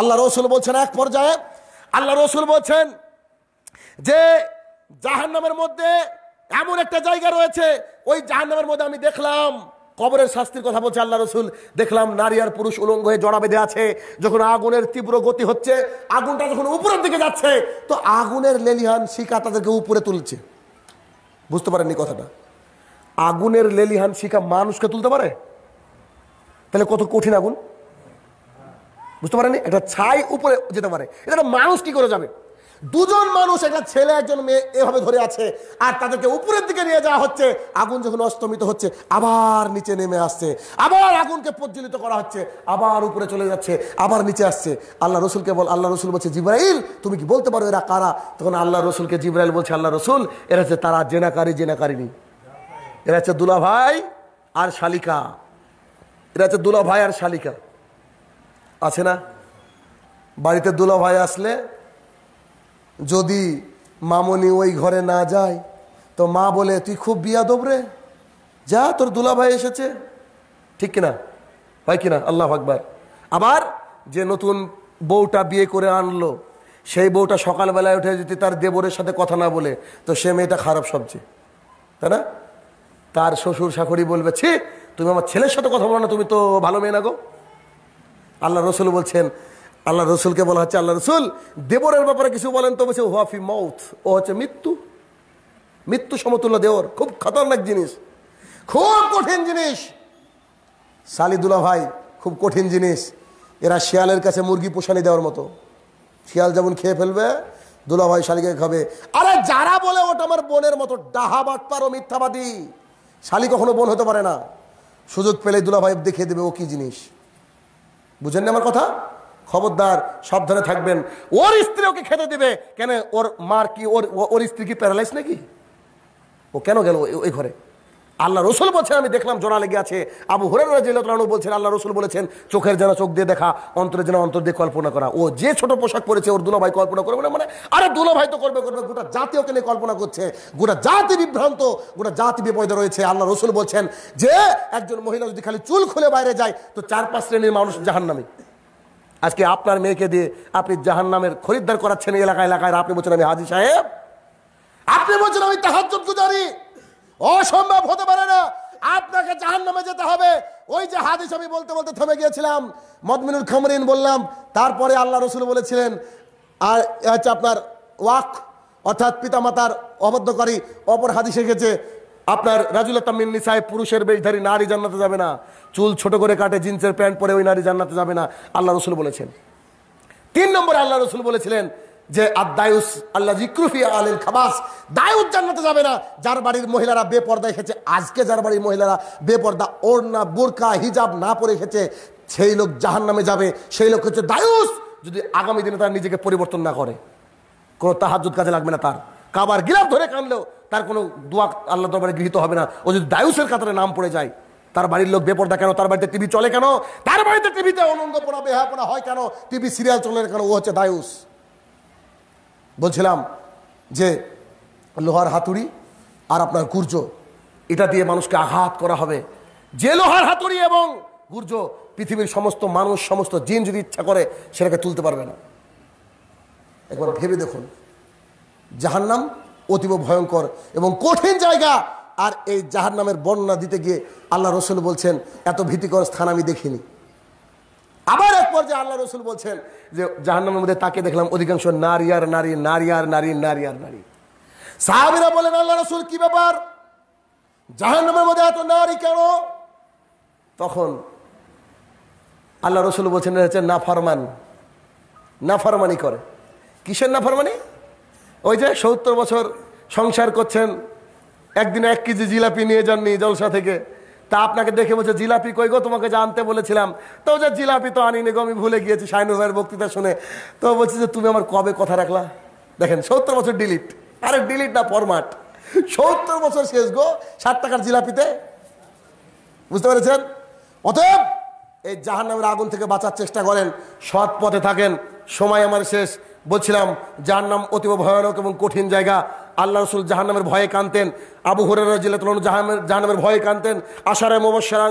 আল্লাহ রসুল বলছেন এক পর্যায়ে আল্লাহ রসুল বলছেন যে জাহান্নামের মধ্যে এমন একটা জায়গা রয়েছে ওই জাহান্নামের মধ্যে আমি দেখলাম কবরের শাস্তির কথা বলছে আল্লাহ রসুল দেখলাম নারী আর পুরুষ উলঙ্গ হয়ে জড়া বেঁধে আছে যখন আগুনের তীব্র গতি হচ্ছে আগুনটা যখন উপরের দিকে যাচ্ছে তো আগুনের লেলিহান শিকা তাদেরকে উপরে তুলছে বুঝতে পারেননি কথাটা আগুনের লেলিহান শিকা মানুষকে তুলতে পারে তাহলে কত কঠিন আগুন বুঝতে পারেনি একটা ছাই উপরে যেতে পারে এটা মানুষ কি করে যাবে দুজন মানুষ একটা ছেলে একজন মেয়ে এভাবে ধরে আছে আর তাদেরকে উপরের দিকে নিয়ে যাওয়া হচ্ছে আগুন যখন অস্তমিত হচ্ছে আবার নিচে নেমে আসছে আবার আগুনকে প্রজ্বলিত করা হচ্ছে আবার উপরে চলে যাচ্ছে আবার নিচে আসছে আল্লাহ রসুলকে বল আল্লাহ রসুল বলছে জিব্রাইল তুমি কি বলতে পারো এরা কারা তখন আল্লাহ রসুলকে জিব্রাইল বলছে আল্লাহ রসুল এরা হচ্ছে তারা জেনাকারি জেনাকারিনী এরা হচ্ছে দুলা ভাই আর শালিকা এরা হচ্ছে দুলা ভাই আর শালিকা আছে না বাড়িতে দুলা ভাই আসলে যদি মামনি ওই ঘরে না যায় তো মা বলে তুই খুব বিয়াদব রে যা তোর দুলাভাই এসেছে ঠিক কিনা হয় কিনা আল্লাহ আকবর আবার যে নতুন বউটা বিয়ে করে আনলো সেই বউটা সকালবেলায় উঠে যদি তার দেবরের সাথে কথা না বলে তো সে মেয়েটা খারাপ সবচেয়ে তাই না তার শ্বশুর শাশুড়ি বলবে ছি তুমি আমার ছেলের সাথে কথা বলো না তুমি তো ভালো মেয়ে না গো আল্লাহ রসুল বলছেন আল্লাহ রসুলকে বলা হচ্ছে আল্লাহ রসুল দেবরের ব্যাপারে কিছু বলেন তো বলছে ওয়াফি মাউথ ও হচ্ছে মৃত্যু মৃত্যু সমতুল্য দেওর খুব খতরনাক জিনিস খুব কঠিন জিনিস সালিদুল্লাহ ভাই খুব কঠিন জিনিস এরা শিয়ালের কাছে মুরগি পোষালি দেওয়ার মতো শিয়াল যেমন খেয়ে ফেলবে দুলা ভাই শালিকে খাবে আরে যারা বলে ওটা আমার বোনের মতো ডাহা বাটপার মিথ্যাবাদী শালি কখনো বোন হতে পারে না সুযোগ পেলে ভাই দেখিয়ে দেবে ও কি জিনিস বুঝেন না আমার কথা খবরদার সাবধানে থাকবেন ওর স্ত্রী ওকে খেতে দেবে কেন ওর মার কি ওর ওর স্ত্রী কি প্যারালাইজ নাকি ও কেন গেল ওই ঘরে আল্লাহ রসুল বলছেন আমি দেখলাম জোড়া লেগে আছে আবু হরেন রাজিউল্লাহ বলছেন আল্লাহ রসুল বলেছেন চোখের যেন চোখ দিয়ে দেখা অন্তরে যেন অন্তর দিয়ে কল্পনা করা ও যে ছোট পোশাক পরেছে ওর দুলাভাই কল্পনা করবে না মানে আরে দুলাভাই তো করবে করবে গোটা জাতি ওকে নিয়ে কল্পনা করছে গোটা জাতি বিভ্রান্ত গোটা জাতি বিপদে রয়েছে আল্লাহ রসুল বলছেন যে একজন মহিলা যদি খালি চুল খুলে বাইরে যায় তো চার পাঁচ শ্রেণীর মানুষ জাহান্নামী আজকে আপনার মেয়েকে দিয়ে আপনি জাহান নামের খরিদ্দার করাচ্ছেন এলাকায় এলাকায় আপনি বলছেন আমি হাজি সাহেব আপনি বলছেন আমি তাহাজ্জুদ অসম্ভব হতে পারে না আপনাকে জাহান নামে যেতে হবে ওই যে হাদিস আমি বলতে বলতে থেমে গিয়েছিলাম মদমিনুল খামরিন বললাম তারপরে আল্লাহ রসুল বলেছিলেন আর হচ্ছে আপনার ওয়াক অর্থাৎ পিতামাতার অবদ্ধকারী অপর হাদিস এসেছে আপনার রাজুলা তামিন সাহেব পুরুষের বেশধারী নারী জান্নাতে যাবে না চুল ছোট করে কাটে জিন্সের প্যান্ট পরে ওই নারী জান্নাতে যাবে না আল্লাহ রসুল বলেছেন তিন নম্বরে আল্লাহ রসুল বলেছিলেন যে আদায়ুস আল্লাহ জিক্রুফি আলের খাবাস দায়ুস জান্নাতে যাবে না যার বাড়ির মহিলারা বেপর্দা এসেছে আজকে যার বাড়ির মহিলারা বেপর্দা ওড়না বোরকা হিজাব না পরে এসেছে সেই লোক জাহান নামে যাবে সেই লোক হচ্ছে দায়ুস যদি আগামী দিনে তার নিজেকে পরিবর্তন না করে কোনো তাহাজুদ কাজে লাগবে না তার কাবার গিলাফ ধরে কাঁদলেও তার কোনো দোয়া আল্লাহ দরবারে গৃহীত হবে না ও যদি দায়ুসের কাতারে নাম পড়ে যায় তার বাড়ির লোক বেপর্দা কেন তার বাড়িতে টিভি চলে কেন তার বাড়িতে টিভিতে অনঙ্গ বেহা পড়া হয় কেন টিভি সিরিয়াল চলে কেন ও হচ্ছে দায়ুস বলছিলাম যে লোহার হাতুড়ি আর আপনার গুর্জ এটা দিয়ে মানুষকে আঘাত করা হবে যে লোহার হাতুড়ি এবং গুর্জ পৃথিবীর সমস্ত মানুষ সমস্ত জিন যদি ইচ্ছা করে সেটাকে তুলতে পারবে না একবার ভেবে দেখুন জাহান্নাম অতীব ভয়ঙ্কর এবং কঠিন জায়গা আর এই জাহান্নামের বর্ণনা দিতে গিয়ে আল্লাহ রসুল বলছেন এত ভীতিকর স্থান আমি দেখিনি আবার এক পর্যায়ে আল্লাহ রসুল বলছেন যে জাহান্নামের মধ্যে তাকে দেখলাম অধিকাংশ নারী আর নারী নারী আর নারী নারী আর নারী সাহাবিরা বলেন আল্লাহ রসুল কি ব্যাপার জাহান্নামের মধ্যে এত নারী কেন তখন আল্লাহ রসুল বলছেন হচ্ছে না ফরমানি করে কিসের ফরমানি ওই যে সত্তর বছর সংসার করছেন একদিন এক কেজি জিলাপি নিয়ে যাননি জলসা থেকে তা আপনাকে দেখে বলছে জিলাপি কই গো তোমাকে জানতে বলেছিলাম তো যে জিলাপি তো আনিনি গো আমি ভুলে গিয়েছি শাহিনুর ভাইয়ের বক্তৃতা শুনে তো বলছে যে তুমি আমার কবে কথা রাখলা দেখেন সত্তর বছর ডিলিট আরে ডিলিট না ফরমাট সত্তর বছর শেষ গো ষাট টাকার জিলাপিতে বুঝতে পেরেছেন অতএব এই জাহান্নামের আগুন থেকে বাঁচার চেষ্টা করেন সৎ পথে থাকেন সময় আমার শেষ বলছিলাম যার নাম অতীব ভয়ানক এবং কঠিন জায়গা আল্লাহ রসুল জাহান্নামের ভয়ে কানতেন আবু জেলা জিল্লাতুল জাহানের জাহান্নামের ভয়ে কানতেন আশারায় মোবাসারা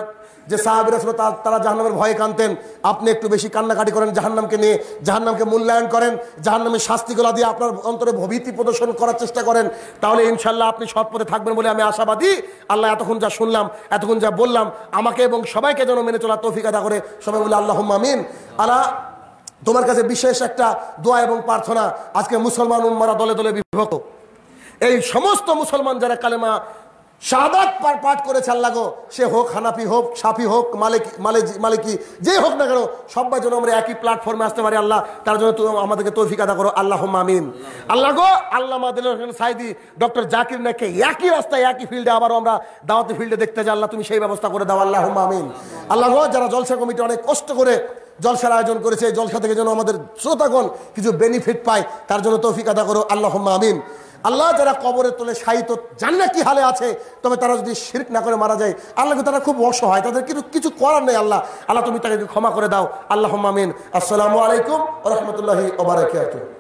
যে সাহাবিরা ছিল তারা জাহান্নামের ভয়ে কানতেন আপনি একটু বেশি কান্নাকাটি করেন জাহান্নামকে নিয়ে জাহান্নামকে মূল্যায়ন করেন জাহান্নামের শাস্তিগুলো দিয়ে আপনার অন্তরে ভীতি প্রদর্শন করার চেষ্টা করেন তাহলে ইনশাল্লাহ আপনি সৎ পথে থাকবেন বলে আমি আশাবাদী আল্লাহ এতক্ষণ যা শুনলাম এতক্ষণ যা বললাম আমাকে এবং সবাইকে যেন মেনে চলার তৌফিকাদা করে সবাই বলে আল্লাহ মামিন আল্লাহ তোমার কাছে বিশেষ একটা দোয়া এবং প্রার্থনা আজকে মুসলমান উম্মারা দলে দলে বিভক্ত এই সমস্ত মুসলমান যারা কালেমা শাহাদ পাঠ করেছে আল্লাগো সে হোক হানাফি হোক সাফি হোক মালিক মালিকি যে হোক না কেন সবাই যেন আমরা একই প্ল্যাটফর্মে আসতে পারি আল্লাহ তার জন্য তুমি আমাদেরকে তৌফিক আদা করো আল্লাহ মামিন আল্লাহ গো আল্লাহ সাইদি ডক্টর জাকির নাকি একই রাস্তায় একই ফিল্ডে আবার আমরা দাওয়াতি ফিল্ডে দেখতে যাই আল্লাহ তুমি সেই ব্যবস্থা করে দাও আল্লাহ মামিন আল্লাহ যারা জলসা কমিটি অনেক কষ্ট করে জলসার আয়োজন করেছে জলসা থেকে যেন আমাদের শ্রোতাগণ কিছু বেনিফিট পায় তার জন্য তৌফিক আদা করো আল্লাহ আমিন আল্লাহ যারা কবরে তোলে সাহিত্য জানি না কি হালে আছে তবে তারা যদি শির্ক না করে মারা যায় আল্লাহকে তারা খুব অসহায় তাদের কিন্তু কিছু করার নেই আল্লাহ আল্লাহ তুমি তাকে ক্ষমা করে দাও আল্লাহ আমিন আসসালামু আলাইকুম রহমতুল্লাহি ওবার